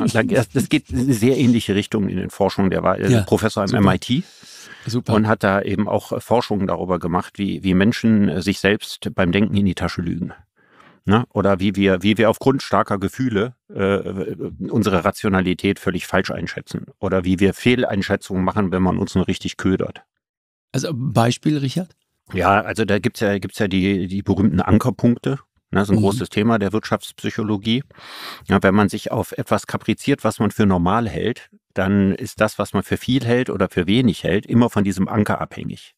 das geht in eine sehr ähnliche Richtung in den Forschungen. Der war äh, ja, Professor am super. MIT. Super. Und hat da eben auch äh, Forschungen darüber gemacht, wie, wie Menschen äh, sich selbst beim Denken in die Tasche lügen. Ne? Oder wie wir, wie wir aufgrund starker Gefühle äh, unsere Rationalität völlig falsch einschätzen. Oder wie wir Fehleinschätzungen machen, wenn man uns nur richtig ködert. Also Beispiel, Richard? Ja, also da gibt's ja, gibt's ja die, die berühmten Ankerpunkte. Das ne, ist ein mhm. großes Thema der Wirtschaftspsychologie. Ja, wenn man sich auf etwas kapriziert, was man für normal hält, dann ist das, was man für viel hält oder für wenig hält, immer von diesem Anker abhängig.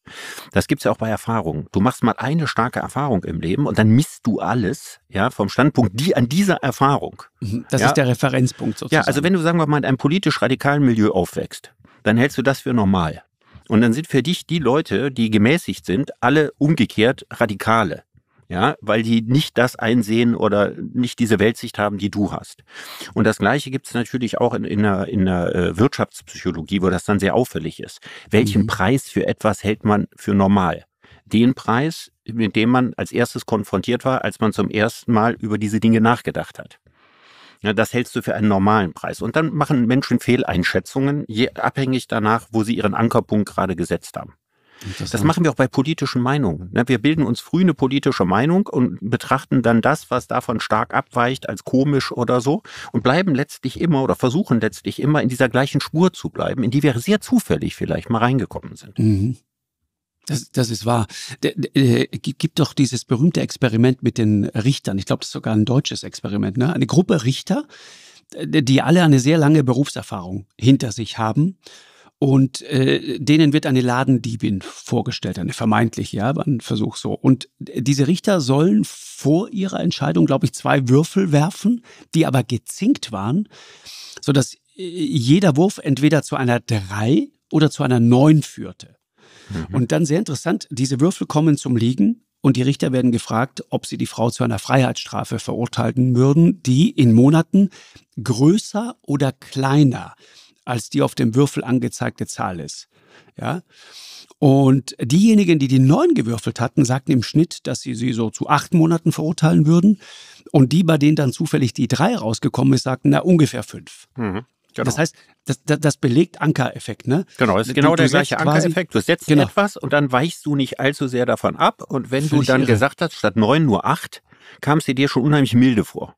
Das gibt's ja auch bei Erfahrungen. Du machst mal eine starke Erfahrung im Leben und dann misst du alles ja, vom Standpunkt die an dieser Erfahrung. Mhm. Das ja. ist der Referenzpunkt sozusagen. Ja, also wenn du, sagen wir mal, in einem politisch radikalen Milieu aufwächst, dann hältst du das für normal. Und dann sind für dich die Leute, die gemäßigt sind, alle umgekehrt Radikale. Ja, weil die nicht das einsehen oder nicht diese Weltsicht haben, die du hast. Und das Gleiche gibt es natürlich auch in, in, der, in der äh, Wirtschaftspsychologie, wo das dann sehr auffällig ist. Welchen mhm. Preis für etwas hält man für normal? Den Preis, mit dem man als erstes konfrontiert war, als man zum ersten Mal über diese Dinge nachgedacht hat. Ja, das hältst du für einen normalen Preis. Und dann machen Menschen Fehleinschätzungen, je, abhängig danach, wo sie ihren Ankerpunkt gerade gesetzt haben. Das machen wir auch bei politischen Meinungen. Ne? Wir bilden uns früh eine politische Meinung und betrachten dann das, was davon stark abweicht, als komisch oder so und bleiben letztlich immer oder versuchen letztlich immer in dieser gleichen Spur zu bleiben, in die wir sehr zufällig vielleicht mal reingekommen sind. Mhm. Das, das ist wahr. D äh, gibt doch dieses berühmte Experiment mit den Richtern. Ich glaube, das ist sogar ein deutsches Experiment. Ne? Eine Gruppe Richter, äh, die alle eine sehr lange Berufserfahrung hinter sich haben. Und äh, denen wird eine Ladendiebin vorgestellt, eine vermeintliche, ja, war ein Versuch so. Und äh, diese Richter sollen vor ihrer Entscheidung, glaube ich, zwei Würfel werfen, die aber gezinkt waren, sodass jeder Wurf entweder zu einer drei oder zu einer neun führte. Mhm. Und dann sehr interessant, diese Würfel kommen zum Liegen und die Richter werden gefragt, ob sie die Frau zu einer Freiheitsstrafe verurteilen würden, die in Monaten größer oder kleiner als die auf dem Würfel angezeigte Zahl ist. Ja. Und diejenigen, die die neun gewürfelt hatten, sagten im Schnitt, dass sie sie so zu acht Monaten verurteilen würden. Und die, bei denen dann zufällig die drei rausgekommen ist, sagten, na, ungefähr fünf. Mhm. Genau. Das heißt, das, das, das belegt Ankereffekt, ne? Genau, es ist genau du, der gleiche Ankereffekt. Du setzt genau. etwas und dann weichst du nicht allzu sehr davon ab. Und wenn Völlig du dann irre. gesagt hast, statt neun nur acht, kam es dir schon unheimlich milde vor.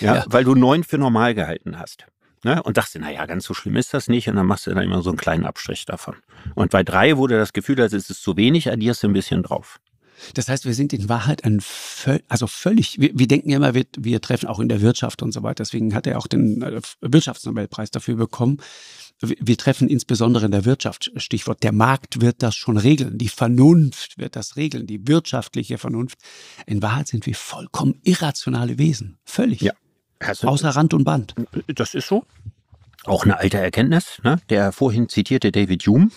Ja, ja. weil du neun für normal gehalten hast. Ne? Und dachte, naja, ganz so schlimm ist das nicht. Und dann machst du dann immer so einen kleinen Abstrich davon. Und bei drei wurde das Gefühl, als ist es zu wenig, addierst du ein bisschen drauf. Das heißt, wir sind in Wahrheit ein völ also völlig, wir, wir, denken ja immer, wir, wir treffen auch in der Wirtschaft und so weiter. Deswegen hat er auch den äh, Wirtschaftsnobelpreis dafür bekommen. Wir, wir treffen insbesondere in der Wirtschaft, Stichwort, der Markt wird das schon regeln, die Vernunft wird das regeln, die wirtschaftliche Vernunft. In Wahrheit sind wir vollkommen irrationale Wesen, völlig. Ja. Also, Außer Rand und Band. Das ist so. Auch eine alte Erkenntnis. Ne? Der vorhin zitierte David Hume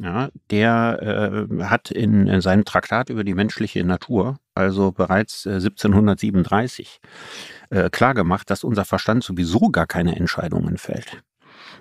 ja, der äh, hat in, in, äh, seinem Traktat über die menschliche Natur, also bereits äh, 1737, äh, klargemacht, dass unser Verstand sowieso gar keine Entscheidungen fällt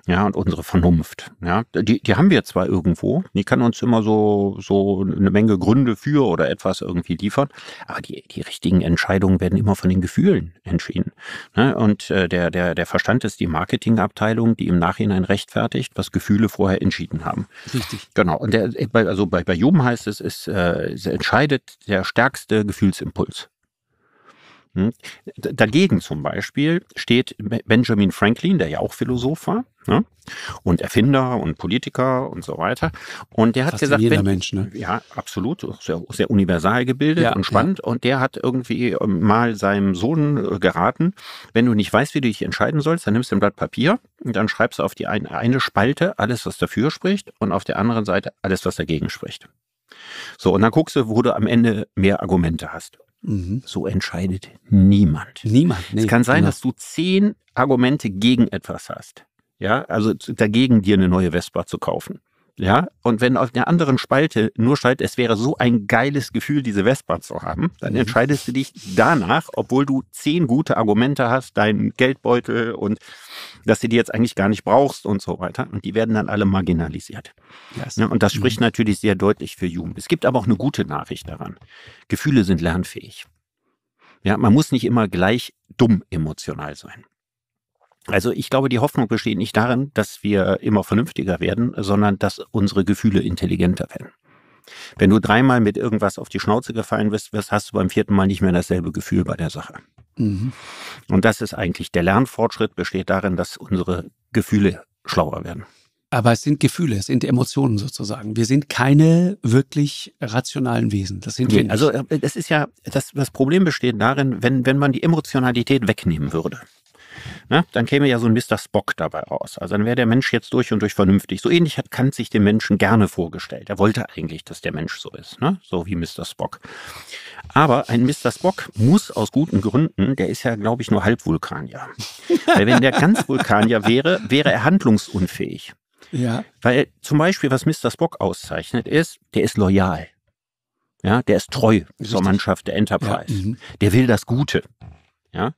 ja, und unsere Vernunft, ja, die, die haben wir zwar irgendwo, die kann uns immer so, so eine Menge Gründe für oder etwas irgendwie liefern, aber die, die richtigen Entscheidungen werden immer von den Gefühlen entschieden. Ne? Und äh, der, der, der Verstand ist die Marketingabteilung, die im Nachhinein rechtfertigt, was Gefühle vorher entschieden haben. Richtig. Genau. Und der, also bei, bei Jum heißt es, es, äh, es entscheidet der stärkste Gefühlsimpuls. Hm? Dagegen zum Beispiel steht Benjamin Franklin, der ja auch Philosoph war ne? und Erfinder und Politiker und so weiter. Und der hat gesagt, jeder Mensch, ne? ja, absolut, sehr, sehr universal gebildet ja, und spannend. Ja. Und der hat irgendwie ähm, mal seinem Sohn äh, geraten, wenn du nicht weißt, wie du dich entscheiden sollst, dann nimmst du ein Blatt Papier und dann schreibst du auf die eine, eine Spalte alles, was dafür spricht und auf der anderen Seite alles, was dagegen spricht. So, und dann guckst du, wo du am Ende mehr Argumente hast. Mhm. So entscheidet niemand. Niemand. Nee, es kann sein, genau. dass du zehn Argumente gegen etwas hast. Ja, also dagegen dir eine neue Vespa zu kaufen. Ja, und wenn auf der anderen Spalte nur schreit, es wäre so ein geiles Gefühl, diese Vespa zu haben, dann mhm. entscheidest du dich danach, obwohl du zehn gute Argumente hast, deinen Geldbeutel und dass du die jetzt eigentlich gar nicht brauchst und so weiter. Und die werden dann alle marginalisiert. Yes. Ja, ne, und das spricht mhm. natürlich sehr deutlich für Jugend. Es gibt aber auch eine gute Nachricht daran. Gefühle sind lernfähig. Ja, man muss nicht immer gleich dumm emotional sein. Also ich glaube, die Hoffnung besteht nicht darin, dass wir immer vernünftiger werden, sondern dass unsere Gefühle intelligenter werden. Wenn du dreimal mit irgendwas auf die Schnauze gefallen bist, hast du beim vierten Mal nicht mehr dasselbe Gefühl bei der Sache. Mhm. Und das ist eigentlich der Lernfortschritt, besteht darin, dass unsere Gefühle schlauer werden. Aber es sind Gefühle, es sind Emotionen sozusagen. Wir sind keine wirklich rationalen Wesen. Das sind wir Also äh, das ist ja, das, das Problem besteht darin, wenn, wenn man die Emotionalität wegnehmen würde, na, ne? dann käme ja so ein Mr. Spock dabei raus. Also dann wäre der Mensch jetzt durch und durch vernünftig. So ähnlich hat Kant sich den Menschen gerne vorgestellt. Er wollte eigentlich, dass der Mensch so ist, ne? so wie Mr. Spock. Aber ein Mr. Spock muss aus guten Gründen, der ist ja, glaube ich, nur halb Vulkanier. Weil wenn der ganz Vulkanier wäre, wäre er handlungsunfähig. Ja. Weil zum Beispiel, was Mr. Spock auszeichnet, ist, der ist loyal. Ja, der ist treu Richtig. zur Mannschaft der Enterprise. Ja, mhm. der will das Gute. Ja,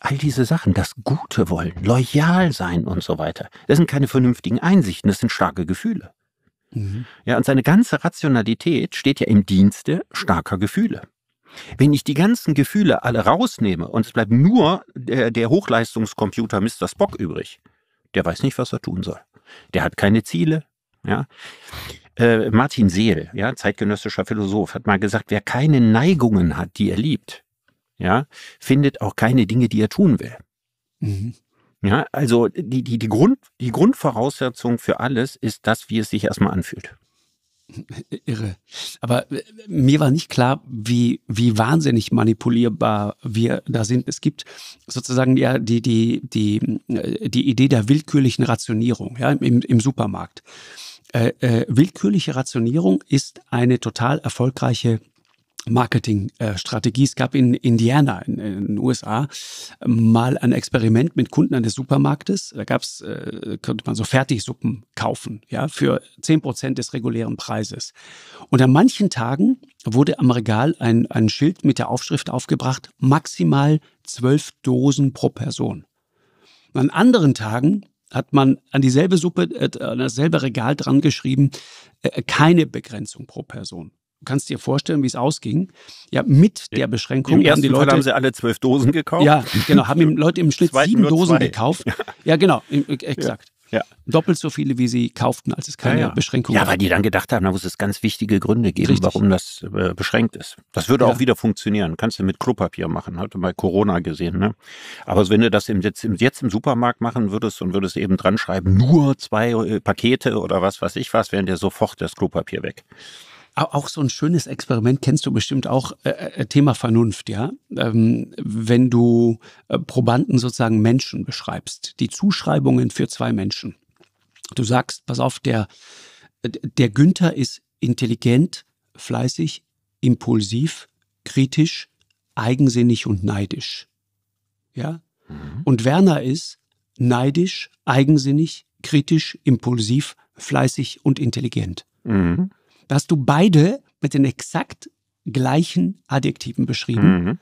all diese Sachen, das Gute wollen, loyal sein und so weiter, das sind keine vernünftigen Einsichten, das sind starke Gefühle. Mhm. Ja, und seine ganze Rationalität steht ja im Dienste starker Gefühle. Wenn ich die ganzen Gefühle alle rausnehme und es bleibt nur der, der Hochleistungscomputer Mr. Spock übrig, der weiß nicht, was er tun soll. Der hat keine Ziele. Ja. Äh, Martin Seel, ja, zeitgenössischer Philosoph, hat mal gesagt, wer keine Neigungen hat, die er liebt, ja, findet auch keine Dinge, die er tun will. Mhm. Ja, also die, die, die, Grund, die Grundvoraussetzung für alles ist das, wie es sich erstmal anfühlt. Irre. Aber äh, mir war nicht klar, wie, wie wahnsinnig manipulierbar wir da sind. Es gibt sozusagen ja die, die, die, äh, die Idee der willkürlichen Rationierung ja, im, im Supermarkt. Äh, äh, willkürliche Rationierung ist eine total erfolgreiche Marketingstrategie. Äh, es gab in Indiana, in, in, den USA, mal ein Experiment mit Kunden eines Supermarktes. Da gab's, äh, konnte man so Fertigsuppen kaufen, ja, für zehn Prozent des regulären Preises. Und an manchen Tagen wurde am Regal ein, ein Schild mit der Aufschrift aufgebracht, maximal zwölf Dosen pro Person. Und an anderen Tagen hat man an dieselbe Suppe, äh, an dasselbe Regal dran geschrieben, äh, keine Begrenzung pro Person. Du kannst dir vorstellen, wie es ausging. Ja, mit der Beschränkung haben die Leute. Fall haben sie alle zwölf Dosen gekauft? Ja, genau. Haben Leute im Schnitt sieben Dosen zwei. gekauft. Ja, ja genau, e, exakt. Ja. Doppelt so viele, wie sie kauften, als es keine ja, ja. Beschränkung gab. Ja, weil die dann gedacht haben, da muss es ganz wichtige Gründe geben, Richtig. warum das äh, beschränkt ist. Das würde auch wieder funktionieren. Kannst du mit Klopapier machen, hatte mal Corona gesehen. Ne? Aber wenn du das im, jetzt, im, jetzt, im, Supermarkt machen würdest und würdest eben dran schreiben, nur zwei äh, Pakete oder was weiß ich was, wären dir sofort das Klopapier weg auch so ein schönes Experiment kennst du bestimmt auch, äh, äh, Thema Vernunft, ja. Ähm, wenn du äh, Probanden sozusagen Menschen beschreibst, die Zuschreibungen für zwei Menschen. Du sagst, pass auf, der, der Günther ist intelligent, fleißig, impulsiv, kritisch, eigensinnig und neidisch. Ja? Mhm. Und Werner ist neidisch, eigensinnig, kritisch, impulsiv, fleißig und intelligent. Mhm. Da hast du beide mit den exakt gleichen Adjektiven beschrieben. Mhm.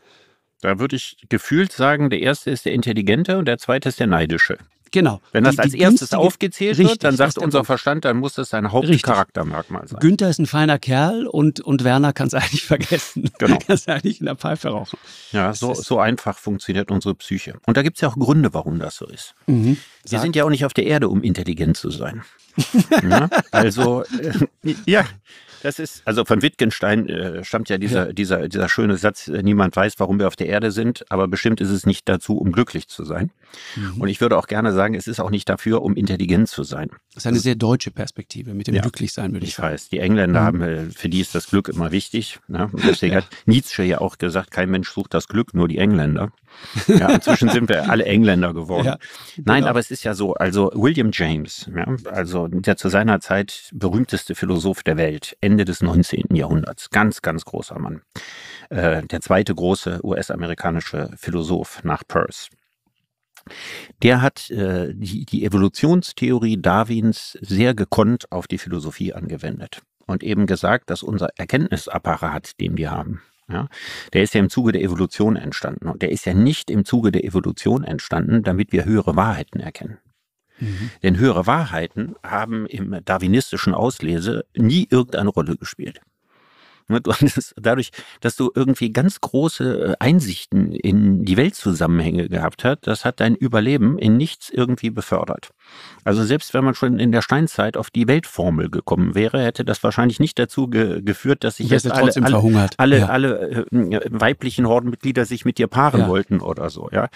Da würde ich gefühlt sagen, der erste ist der intelligente und der zweite ist der neidische. Genau. Wenn das die, als erstes aufgezählt richtig, wird, dann sagt unser Verstand, dann muss das sein Hauptcharaktermerkmal sein. Günther ist ein feiner Kerl und, und Werner kann es eigentlich vergessen. Genau. kann es eigentlich in der Pfeife rauchen. Ja, so, so einfach funktioniert unsere Psyche. Und da gibt es ja auch Gründe, warum das so ist. Mhm. Wir sind ja auch nicht auf der Erde, um intelligent zu sein. ja, also, äh, ja, das ist also von Wittgenstein äh, stammt ja dieser, ja. dieser, dieser schöne Satz, äh, niemand weiß, warum wir auf der Erde sind, aber bestimmt ist es nicht dazu, um glücklich zu sein. Mhm. Und ich würde auch gerne sagen, es ist auch nicht dafür, um intelligent zu sein. Das ist eine sehr deutsche Perspektive mit dem ja. Glücklichsein, würde ich, ich sagen. Ich weiß, die Engländer mhm. haben, äh, für die ist das Glück immer wichtig. Ne? deswegen ja. hat Nietzsche ja auch gesagt, kein Mensch sucht das Glück, nur die Engländer. Ja, inzwischen sind wir alle Engländer geworden. Ja, Nein, genau. aber es ist ja so, also William James, ja, also der zu seiner Zeit berühmteste Philosoph der Welt, Ende des 19. Jahrhunderts, ganz, ganz großer Mann. Äh, der zweite große US-amerikanische Philosoph nach Peirce. Der hat äh, die, die Evolutionstheorie Darwins sehr gekonnt auf die Philosophie angewendet und eben gesagt, dass unser Erkenntnisapparat, den wir haben, ja? Der ist ja im Zuge der Evolution entstanden. Und der ist ja nicht im Zuge der Evolution entstanden, damit wir höhere Wahrheiten erkennen. Mhm. Denn höhere Wahrheiten haben im darwinistischen Auslese nie irgendeine Rolle gespielt. Ne, du hattest dadurch, dass du irgendwie ganz große äh, Einsichten in die Weltzusammenhänge gehabt hast, das hat dein Überleben in nichts irgendwie befördert. Also selbst wenn man schon in der Steinzeit auf die Weltformel gekommen wäre, hätte das wahrscheinlich nicht dazu ge geführt, dass sich jetzt alle, alle, alle, ja. alle äh, weiblichen Hordenmitglieder sich mit dir paaren ja. wollten oder so. Ja,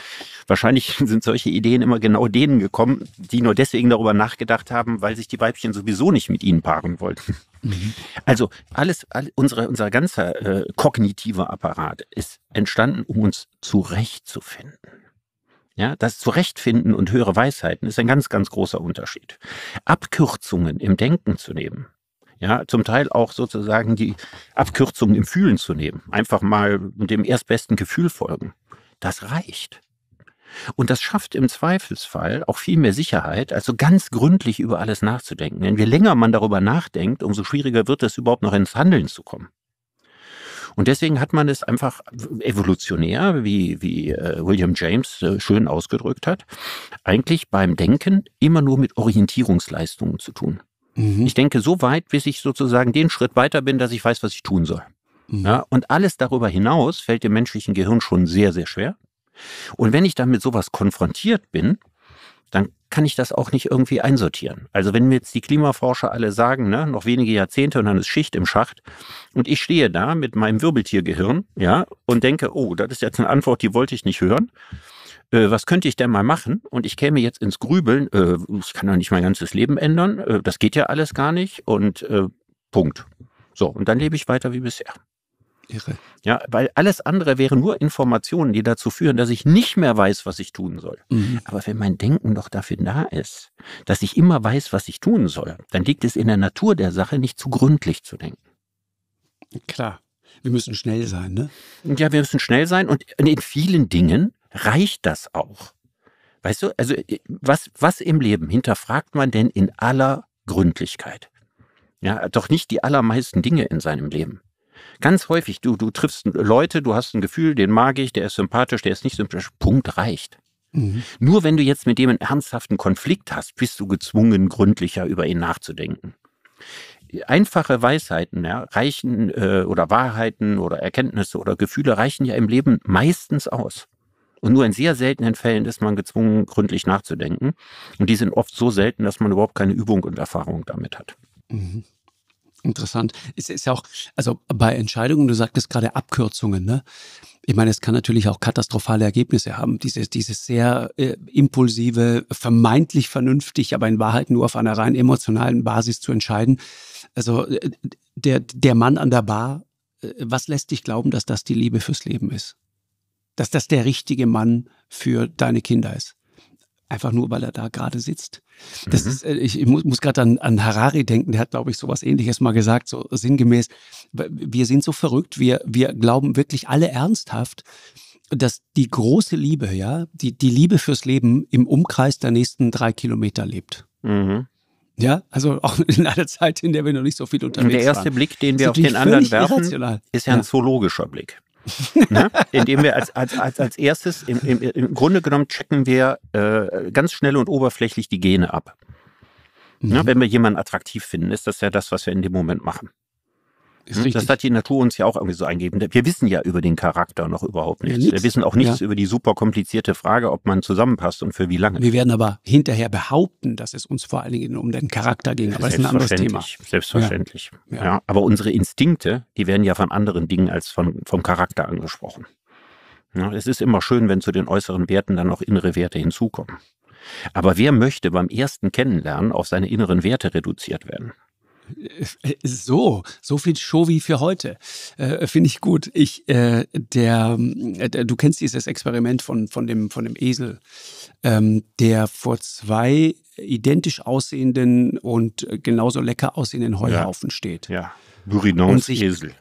wahrscheinlich sind solche Ideen immer genau denen gekommen, die nur deswegen darüber nachgedacht haben, weil sich die Weibchen sowieso nicht mit ihnen paaren wollten. Mhm. Also alles, all, unsere, unser ganzer äh, kognitiver Apparat ist entstanden, um uns zurechtzufinden. Ja, das Zurechtfinden und höhere Weisheiten ist ein ganz, ganz großer Unterschied. Abkürzungen im Denken zu nehmen, ja, zum Teil auch sozusagen die Abkürzungen im Fühlen zu nehmen, einfach mal dem erstbesten Gefühl folgen, das reicht. Und das schafft im Zweifelsfall auch viel mehr Sicherheit, also ganz gründlich über alles nachzudenken. Denn je länger man darüber nachdenkt, umso schwieriger wird es überhaupt noch ins Handeln zu kommen. Und deswegen hat man es einfach evolutionär, wie, wie äh, William James äh, schön ausgedrückt hat, eigentlich beim Denken immer nur mit Orientierungsleistungen zu tun. Mhm. Ich denke so weit, bis ich sozusagen den Schritt weiter bin, dass ich weiß, was ich tun soll. Mhm. Ja, und alles darüber hinaus fällt dem menschlichen Gehirn schon sehr, sehr schwer. Und wenn ich dann mit sowas konfrontiert bin, dann kann ich das auch nicht irgendwie einsortieren. Also wenn mir jetzt die Klimaforscher alle sagen, ne, noch wenige Jahrzehnte und dann ist Schicht im Schacht und ich stehe da mit meinem Wirbeltiergehirn, ja, und denke, oh, das ist jetzt eine Antwort, die wollte ich nicht hören. Äh, was könnte ich denn mal machen? Und ich käme jetzt ins Grübeln, äh, ich kann doch nicht mein ganzes Leben ändern, äh, das geht ja alles gar nicht und äh, Punkt. So, und dann lebe ich weiter wie bisher. Irre. Ja, weil alles andere wäre nur Informationen, die dazu führen, dass ich nicht mehr weiß, was ich tun soll. Mhm. Aber wenn mein Denken doch dafür da ist, dass ich immer weiß, was ich tun soll, dann liegt es in der Natur der Sache, nicht zu gründlich zu denken. Klar. Wir müssen schnell sein, ne? Ja, wir müssen schnell sein und in vielen Dingen reicht das auch. Weißt du, also äh, was, was im Leben hinterfragt man denn in aller Gründlichkeit? Ja, doch nicht die allermeisten Dinge in seinem Leben. Ganz häufig, du, du triffst Leute, du hast ein Gefühl, den mag ich, der ist sympathisch, der ist nicht sympathisch. Punkt reicht. Mhm. Nur wenn du jetzt mit dem einen ernsthaften Konflikt hast, bist du gezwungen, gründlicher über ihn nachzudenken. Einfache Weisheiten ja, reichen äh, oder Wahrheiten oder Erkenntnisse oder Gefühle reichen ja im Leben meistens aus. Und nur in sehr seltenen Fällen ist man gezwungen, gründlich nachzudenken. Und die sind oft so selten, dass man überhaupt keine Übung und Erfahrung damit hat. Mhm. Interessant. Es ist ja auch, also bei Entscheidungen, du sagtest gerade Abkürzungen, ne? Ich meine, es kann natürlich auch katastrophale Ergebnisse haben. Dieses, dieses sehr äh, impulsive, vermeintlich vernünftig, aber in Wahrheit nur auf einer rein emotionalen Basis zu entscheiden. Also äh, der, der Mann an der Bar, äh, was lässt dich glauben, dass das die Liebe fürs Leben ist? Dass das der richtige Mann für deine Kinder ist? einfach nur, weil er da gerade sitzt. Das mhm. ist, äh, ich muss, muss gerade an, an Harari denken, der hat, glaube ich, sowas ähnliches mal gesagt, so sinngemäß. Wir sind so verrückt, wir, wir glauben wirklich alle ernsthaft, dass die große Liebe, ja, die, die Liebe fürs Leben im Umkreis der nächsten drei Kilometer lebt. Mhm. Ja, also auch in einer Zeit, in der wir noch nicht so viel unterwegs waren. Der erste waren. Blick, den wir auf den anderen werfen, irrational. ist ja ein ja. zoologischer Blick. ne? indem wir als, als, als, als erstes, im, im, im Grunde genommen, checken wir äh, ganz schnell und oberflächlich die Gene ab. Ne? Mhm. Ne? Wenn wir jemanden attraktiv finden, ist das ja das, was wir in dem Moment machen. Ist ne, Das hat die Natur uns ja auch irgendwie so eingegeben. Wir wissen ja über den Charakter noch überhaupt nichts. Ja, nichts. Wir wissen auch nichts ja. über die super komplizierte Frage, ob man zusammenpasst und für wie lange. Wir werden aber hinterher behaupten, dass es uns vor allen Dingen um den Charakter ging. Aber das ist ein anderes Thema. Selbstverständlich. Ja. ja. aber unsere Instinkte, die werden ja von anderen Dingen als von, vom Charakter angesprochen. es ist immer schön, wenn zu den äußeren Werten dann noch innere Werte hinzukommen. Aber wer möchte beim ersten Kennenlernen auf seine inneren Werte reduziert werden? So, so viel Show wie für heute. Äh, Finde ich gut. Ich, äh, der, der, äh, du kennst dieses Experiment von, von, dem, von dem Esel, ähm, der vor zwei identisch aussehenden und genauso lecker aussehenden Heuhaufen ja. steht. Ja, Burinons Esel.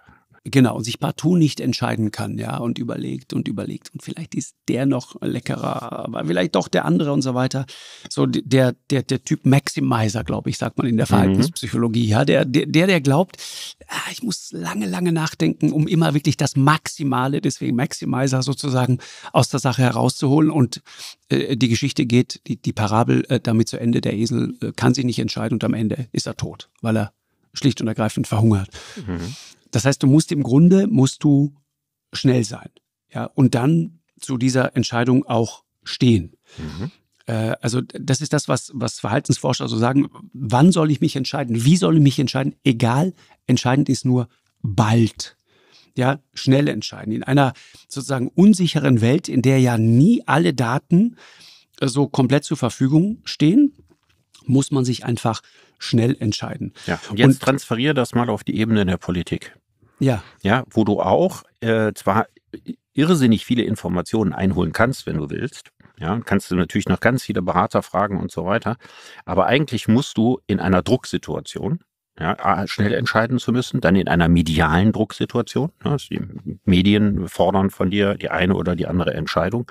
Genau, sich partout nicht entscheiden kann, ja, und überlegt und überlegt und vielleicht ist der noch leckerer, aber vielleicht doch der andere und so weiter. So der, der, der Typ Maximizer, glaube ich, sagt man in der mhm. Verhaltenspsychologie, ja, der, der, der glaubt, ah, ich muss lange, lange nachdenken, um immer wirklich das Maximale, deswegen Maximizer sozusagen aus der Sache herauszuholen und äh, die Geschichte geht, die, die Parabel äh, damit zu Ende, der Esel äh, kann sich nicht entscheiden und am Ende ist er tot, weil er schlicht und ergreifend verhungert. Mhm. Das heißt, du musst im Grunde, musst du schnell sein. Ja, und dann zu dieser Entscheidung auch stehen. Mhm. Äh, also das ist das, was, was Verhaltensforscher so sagen. Wann soll ich mich entscheiden? Wie soll ich mich entscheiden? Egal, entscheidend ist nur bald. Ja, schnell entscheiden. In einer sozusagen unsicheren Welt, in der ja nie alle Daten äh, so komplett zur Verfügung stehen, muss man sich einfach schnell entscheiden. Ja, und jetzt und, transferiere das mal auf die Ebene der Politik. Ja. Ja, wo du auch äh, zwar irrsinnig viele Informationen einholen kannst, wenn du willst. Ja, kannst du natürlich noch ganz viele Berater fragen und so weiter. Aber eigentlich musst du in einer Drucksituation, ja, schnell entscheiden zu müssen, dann in einer medialen Drucksituation. Ja, also die Medien fordern von dir die eine oder die andere Entscheidung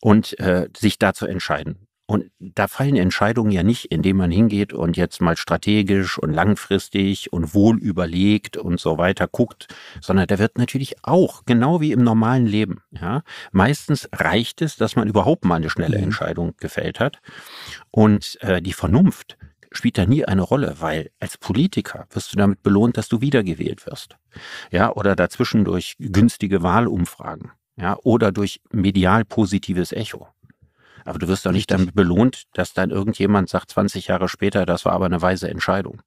und äh, sich dazu entscheiden. Und da fallen Entscheidungen ja nicht, indem man hingeht und jetzt mal strategisch und langfristig und wohl überlegt und so weiter guckt, sondern da wird natürlich auch, genau wie im normalen Leben, ja, meistens reicht es, dass man überhaupt mal eine schnelle mhm. Entscheidung gefällt hat. Und äh, die Vernunft spielt da nie eine Rolle, weil als Politiker wirst du damit belohnt, dass du wiedergewählt wirst. Ja, oder dazwischen durch günstige Wahlumfragen. Ja, oder durch medial positives Echo. Aber du wirst doch nicht damit belohnt, dass dann irgendjemand sagt 20 Jahre später, das war aber eine weise Entscheidung.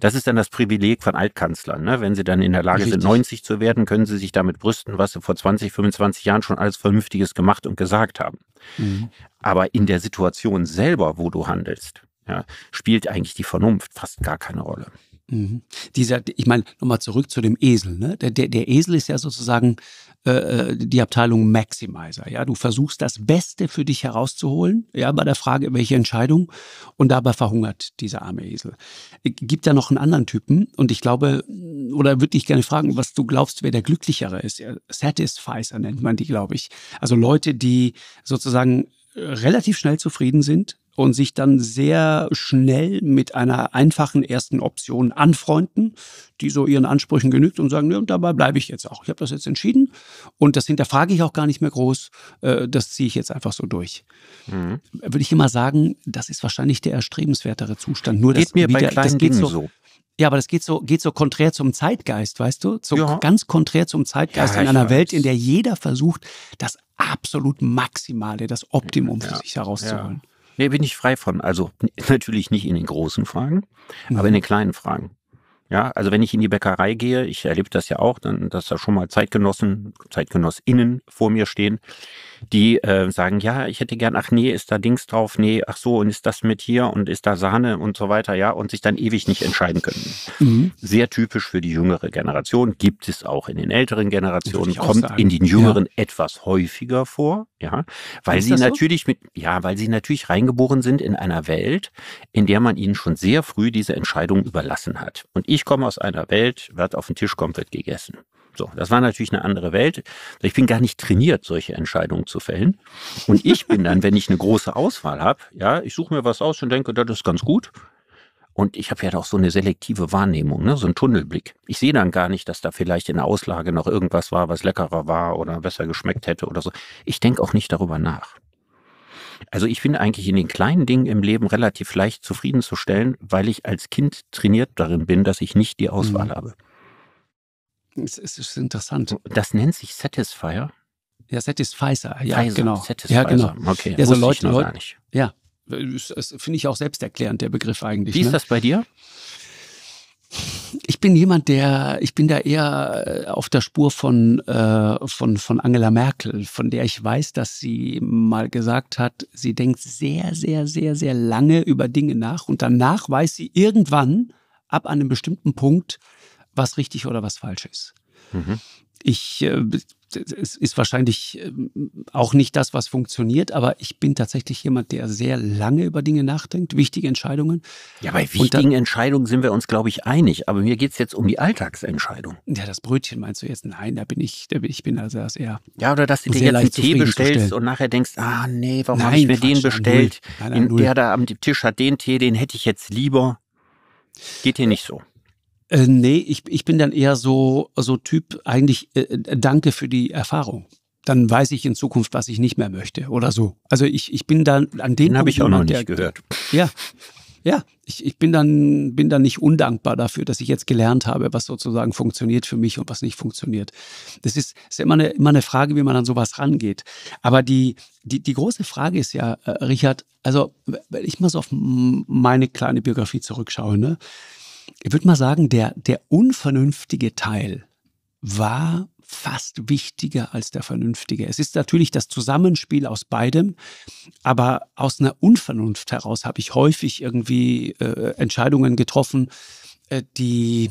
Das ist dann das Privileg von Altkanzlern. Ne? Wenn sie dann in der Lage Richtig. sind, 90 zu werden, können sie sich damit brüsten, was sie vor 20, 25 Jahren schon alles Vernünftiges gemacht und gesagt haben. Mhm. Aber in der Situation selber, wo du handelst, ja, spielt eigentlich die Vernunft fast gar keine Rolle. Mhm. Dieser, ich meine, nochmal zurück zu dem Esel. Ne? Der, der, der Esel ist ja sozusagen äh, äh, die Abteilung Maximizer. Ja, du versuchst das Beste für dich herauszuholen, ja, bei der Frage, welche Entscheidung. Und dabei verhungert dieser arme Esel. Äh, gibt da noch einen anderen Typen. Und ich glaube, mm, oder würde dich gerne fragen, was du glaubst, wer der Glücklichere ist. Ja, Satisficer nennt man die, glaube ich. Also Leute, die sozusagen äh, relativ schnell zufrieden sind, und sich dann sehr schnell mit einer einfachen ersten Option anfreunden, die so ihren Ansprüchen genügt und sagen, ne, und dabei bleibe ich jetzt auch. Ich habe das jetzt entschieden und das hinterfrage ich auch gar nicht mehr groß. Äh, das ziehe ich jetzt einfach so durch. Mhm. Würde ich immer sagen, das ist wahrscheinlich der erstrebenswertere Zustand. Nur geht das mir wieder, bei kleinen das geht so, so. Ja, aber das geht so, geht so konträr zum Zeitgeist, weißt du? So ja. ganz konträr zum Zeitgeist ja, in einer weiß. Welt, in der jeder versucht, das absolut Maximale, das Optimum ja, für sich herauszuholen. Nee, bin ich frei von. Also natürlich nicht in den großen Fragen, mhm. aber in den mhm. kleinen Fragen. Ja, also wenn ich in die Bäckerei gehe, ich erlebe das ja auch, dann, dass da schon mal Zeitgenossen, ZeitgenossInnen vor mir stehen, die äh, sagen, ja, ich hätte gern, ach nee, ist da Dings drauf, nee, ach so, und ist das mit hier und ist da Sahne und so weiter, ja, und sich dann ewig nicht entscheiden können. Mhm. Sehr typisch für die jüngere Generation, gibt es auch in den älteren Generationen, kommt in den jüngeren ja. etwas häufiger vor, ja, weil ist sie natürlich mit, ja, weil sie natürlich reingeboren sind in einer Welt, in der man ihnen schon sehr früh diese Entscheidung überlassen hat. Und ich komme aus einer Welt, was auf den Tisch kommt, wird gegessen. So, das war natürlich eine andere Welt. Ich bin gar nicht trainiert, solche Entscheidungen zu fällen. Und ich bin dann, wenn ich eine große Auswahl habe, ja, ich suche mir was aus und denke, das ist ganz gut. Und ich habe ja doch so eine selektive Wahrnehmung, ne? so einen Tunnelblick. Ich sehe dann gar nicht, dass da vielleicht in der Auslage noch irgendwas war, was leckerer war oder besser geschmeckt hätte oder so. Ich denke auch nicht darüber nach. Also ich bin eigentlich in den kleinen Dingen im Leben relativ leicht zufriedenzustellen, weil ich als Kind trainiert darin bin, dass ich nicht die Auswahl mhm. habe. Es ist, interessant. Oh, das nennt sich Satisfier. Ja, Satisfizer. Ja, Pfizer, genau. Satisfizer. Ja, genau. Okay, ja, also Leute, ich noch Leute, gar nicht. Ja, das finde ich auch selbsterklärend, der Begriff eigentlich. Wie ne? ist das bei dir? ich bin jemand, der, ich bin da eher äh, auf der Spur von, äh, von, von Angela Merkel, von der ich weiß, dass sie mal gesagt hat, sie denkt sehr, sehr, sehr, sehr lange über Dinge nach und danach weiß sie irgendwann ab einem bestimmten Punkt, was richtig oder was falsch ist. Mhm. Ich äh, es ist wahrscheinlich ähm, auch nicht das, was funktioniert, aber ich bin tatsächlich jemand, der sehr lange über Dinge nachdenkt, wichtige Entscheidungen. Ja, bei wichtigen dann, Entscheidungen sind wir uns, glaube ich, einig, aber mir geht es jetzt um die Alltagsentscheidung. Ja, das Brötchen meinst du jetzt? Nein, da bin ich, da bin ich bin also das eher. Ja, oder dass du dir jetzt einen Tee bestellst und nachher denkst, ah nee, warum habe ich mir den bestellt? Nein, nein, der da am Tisch hat den Tee, den hätte ich jetzt lieber. Geht hier äh, nicht so. Äh, nee, ich, ich bin dann eher so, so Typ, eigentlich äh, äh, danke für die Erfahrung. Dann weiß ich in Zukunft, was ich nicht mehr möchte oder so. Also ich, ich bin dann an dem. Den habe ich auch noch nicht der, gehört. Ja, ja, ich, ich bin, dann, bin dann nicht undankbar dafür, dass ich jetzt gelernt habe, was sozusagen funktioniert für mich und was nicht funktioniert. Das ist, ist immer, eine, immer eine Frage, wie man an sowas rangeht. Aber die, die, die große Frage ist ja, äh, Richard, also wenn ich mal so auf meine kleine Biografie zurückschaue, ne? ich würde mal sagen, der, der unvernünftige Teil war fast wichtiger als der Vernünftige. Es ist natürlich das Zusammenspiel aus beidem, aber aus einer Unvernunft heraus habe ich häufig irgendwie äh, Entscheidungen getroffen, äh, die,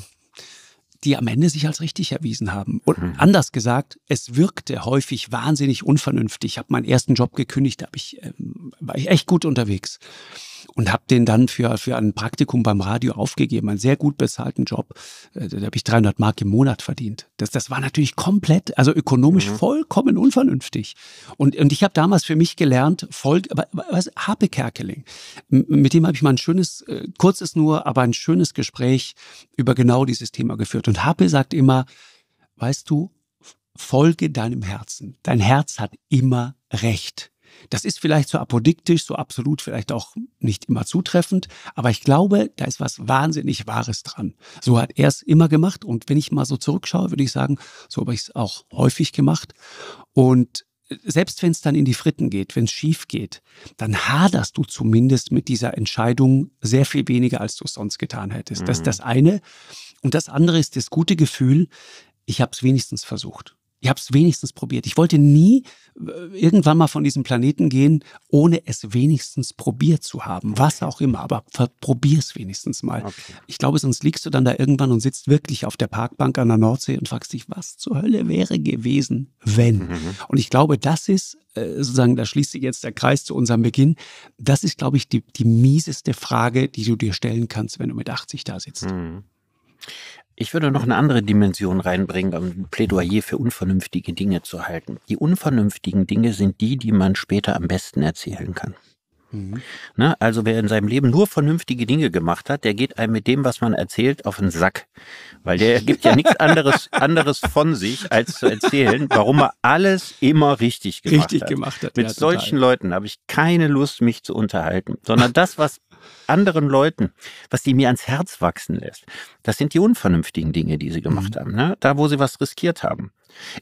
die am Ende sich als richtig erwiesen haben. Und mhm. anders gesagt, es wirkte häufig wahnsinnig unvernünftig. Ich habe meinen ersten Job gekündigt, da ich, äh, war ich echt gut unterwegs und habe den dann für, für ein Praktikum beim Radio aufgegeben, einen sehr gut bezahlten Job. Äh, da habe ich 300 Mark im Monat verdient. Das, das war natürlich komplett, also ökonomisch mhm. vollkommen unvernünftig. Und, und ich habe damals für mich gelernt, Volk, was, Harpe Kerkeling, mit dem habe ich mal ein schönes, äh, kurzes nur, aber ein schönes Gespräch über genau dieses Thema geführt. Und Harpe sagt immer, weißt du, folge deinem Herzen. Dein Herz hat immer recht. Das ist vielleicht so apodiktisch, so absolut vielleicht auch nicht immer zutreffend, aber ich glaube, da ist was wahnsinnig Wahres dran. So hat er es immer gemacht und wenn ich mal so zurückschaue, würde ich sagen, so habe ich es auch häufig gemacht und äh, selbst wenn es dann in die Fritten geht, wenn es schief geht, dann haderst du zumindest mit dieser Entscheidung sehr viel weniger, als du es sonst getan hättest. Mhm. Das ist das mhm. eine. Und das andere ist das gute Gefühl, ich habe es wenigstens versucht ich habe es wenigstens probiert. Ich wollte nie äh, irgendwann mal von diesem Planeten gehen, ohne es wenigstens probiert zu haben. Was auch immer, aber probier es wenigstens mal. Okay. Ich glaube, sonst liegst du dann da irgendwann und sitzt wirklich auf der Parkbank an der Nordsee und fragst dich, was zur Hölle wäre gewesen, wenn. Mhm. Und ich glaube, das ist äh, sozusagen, da schließt sich jetzt der Kreis zu unserem Beginn. Das ist, glaube ich, die, die mieseste Frage, die du dir stellen kannst, wenn du mit 80 da sitzt. Mhm. Ich würde noch eine andere Dimension reinbringen, um ein Plädoyer für unvernünftige Dinge zu halten. Die unvernünftigen Dinge sind die, die man später am besten erzählen kann. Mhm. Ne? Also wer in seinem Leben nur vernünftige Dinge gemacht hat, der geht einem mit dem, was man erzählt, auf den Sack. Weil der gibt ja nichts anderes, anderes von sich, als zu erzählen, warum er alles immer richtig gemacht richtig hat. Gemacht hat mit ja, solchen Leuten habe ich keine Lust, mich zu unterhalten, sondern das, was anderen Leuten, was die mir ans Herz wachsen lässt. Das sind die unvernünftigen Dinge, die sie mhm. gemacht mhm. haben. Ne? Da, wo sie was riskiert haben.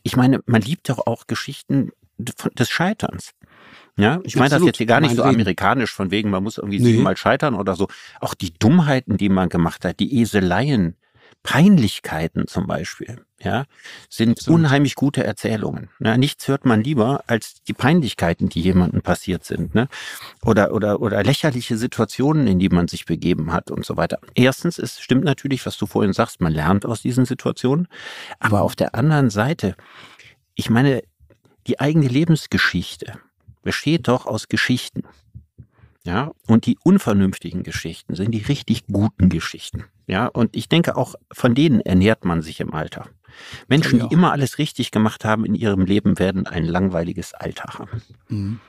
Ich meine, man liebt doch auch Geschichten des Scheiterns. Ja, ich meine das jetzt hier gar nicht so amerikanisch, von wegen, man muss irgendwie nee. siebenmal scheitern oder so. Auch die Dummheiten, die man gemacht hat, die Eseleien, Peinlichkeiten zum Beispiel, ja, sind Absolut. unheimlich gute Erzählungen. Ja, ne? nichts hört man lieber als die Peinlichkeiten, die jemandem passiert sind, ne? Oder, oder, oder lächerliche Situationen, in die man sich begeben hat und so weiter. Erstens, es stimmt natürlich, was du vorhin sagst, man lernt aus diesen Situationen. Aber auf der anderen Seite, ich meine, die eigene Lebensgeschichte, besteht doch aus Geschichten. Ja, und die unvernünftigen Geschichten sind die richtig guten Geschichten. Ja, und ich denke auch von denen ernährt man sich im Alter. Menschen, die immer alles richtig gemacht haben in ihrem Leben, werden ein langweiliges Alter haben. Mhm.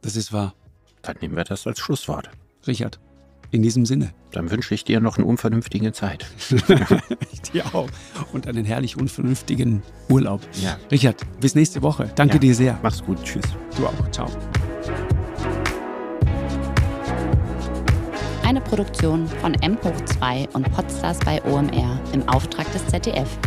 Das ist wahr. Dann nehmen wir das als Schlusswort. Richard, in diesem Sinne. Dann wünsche ich dir noch eine unvernünftige Zeit. ich dir auch. Und einen herrlich unvernünftigen Urlaub. Ja. Richard, bis nächste Woche. Danke ja. dir sehr. Mach's gut. Tschüss. Du auch. Ciao. Eine Produktion von M2 und Podstars bei OMR im Auftrag des ZDF.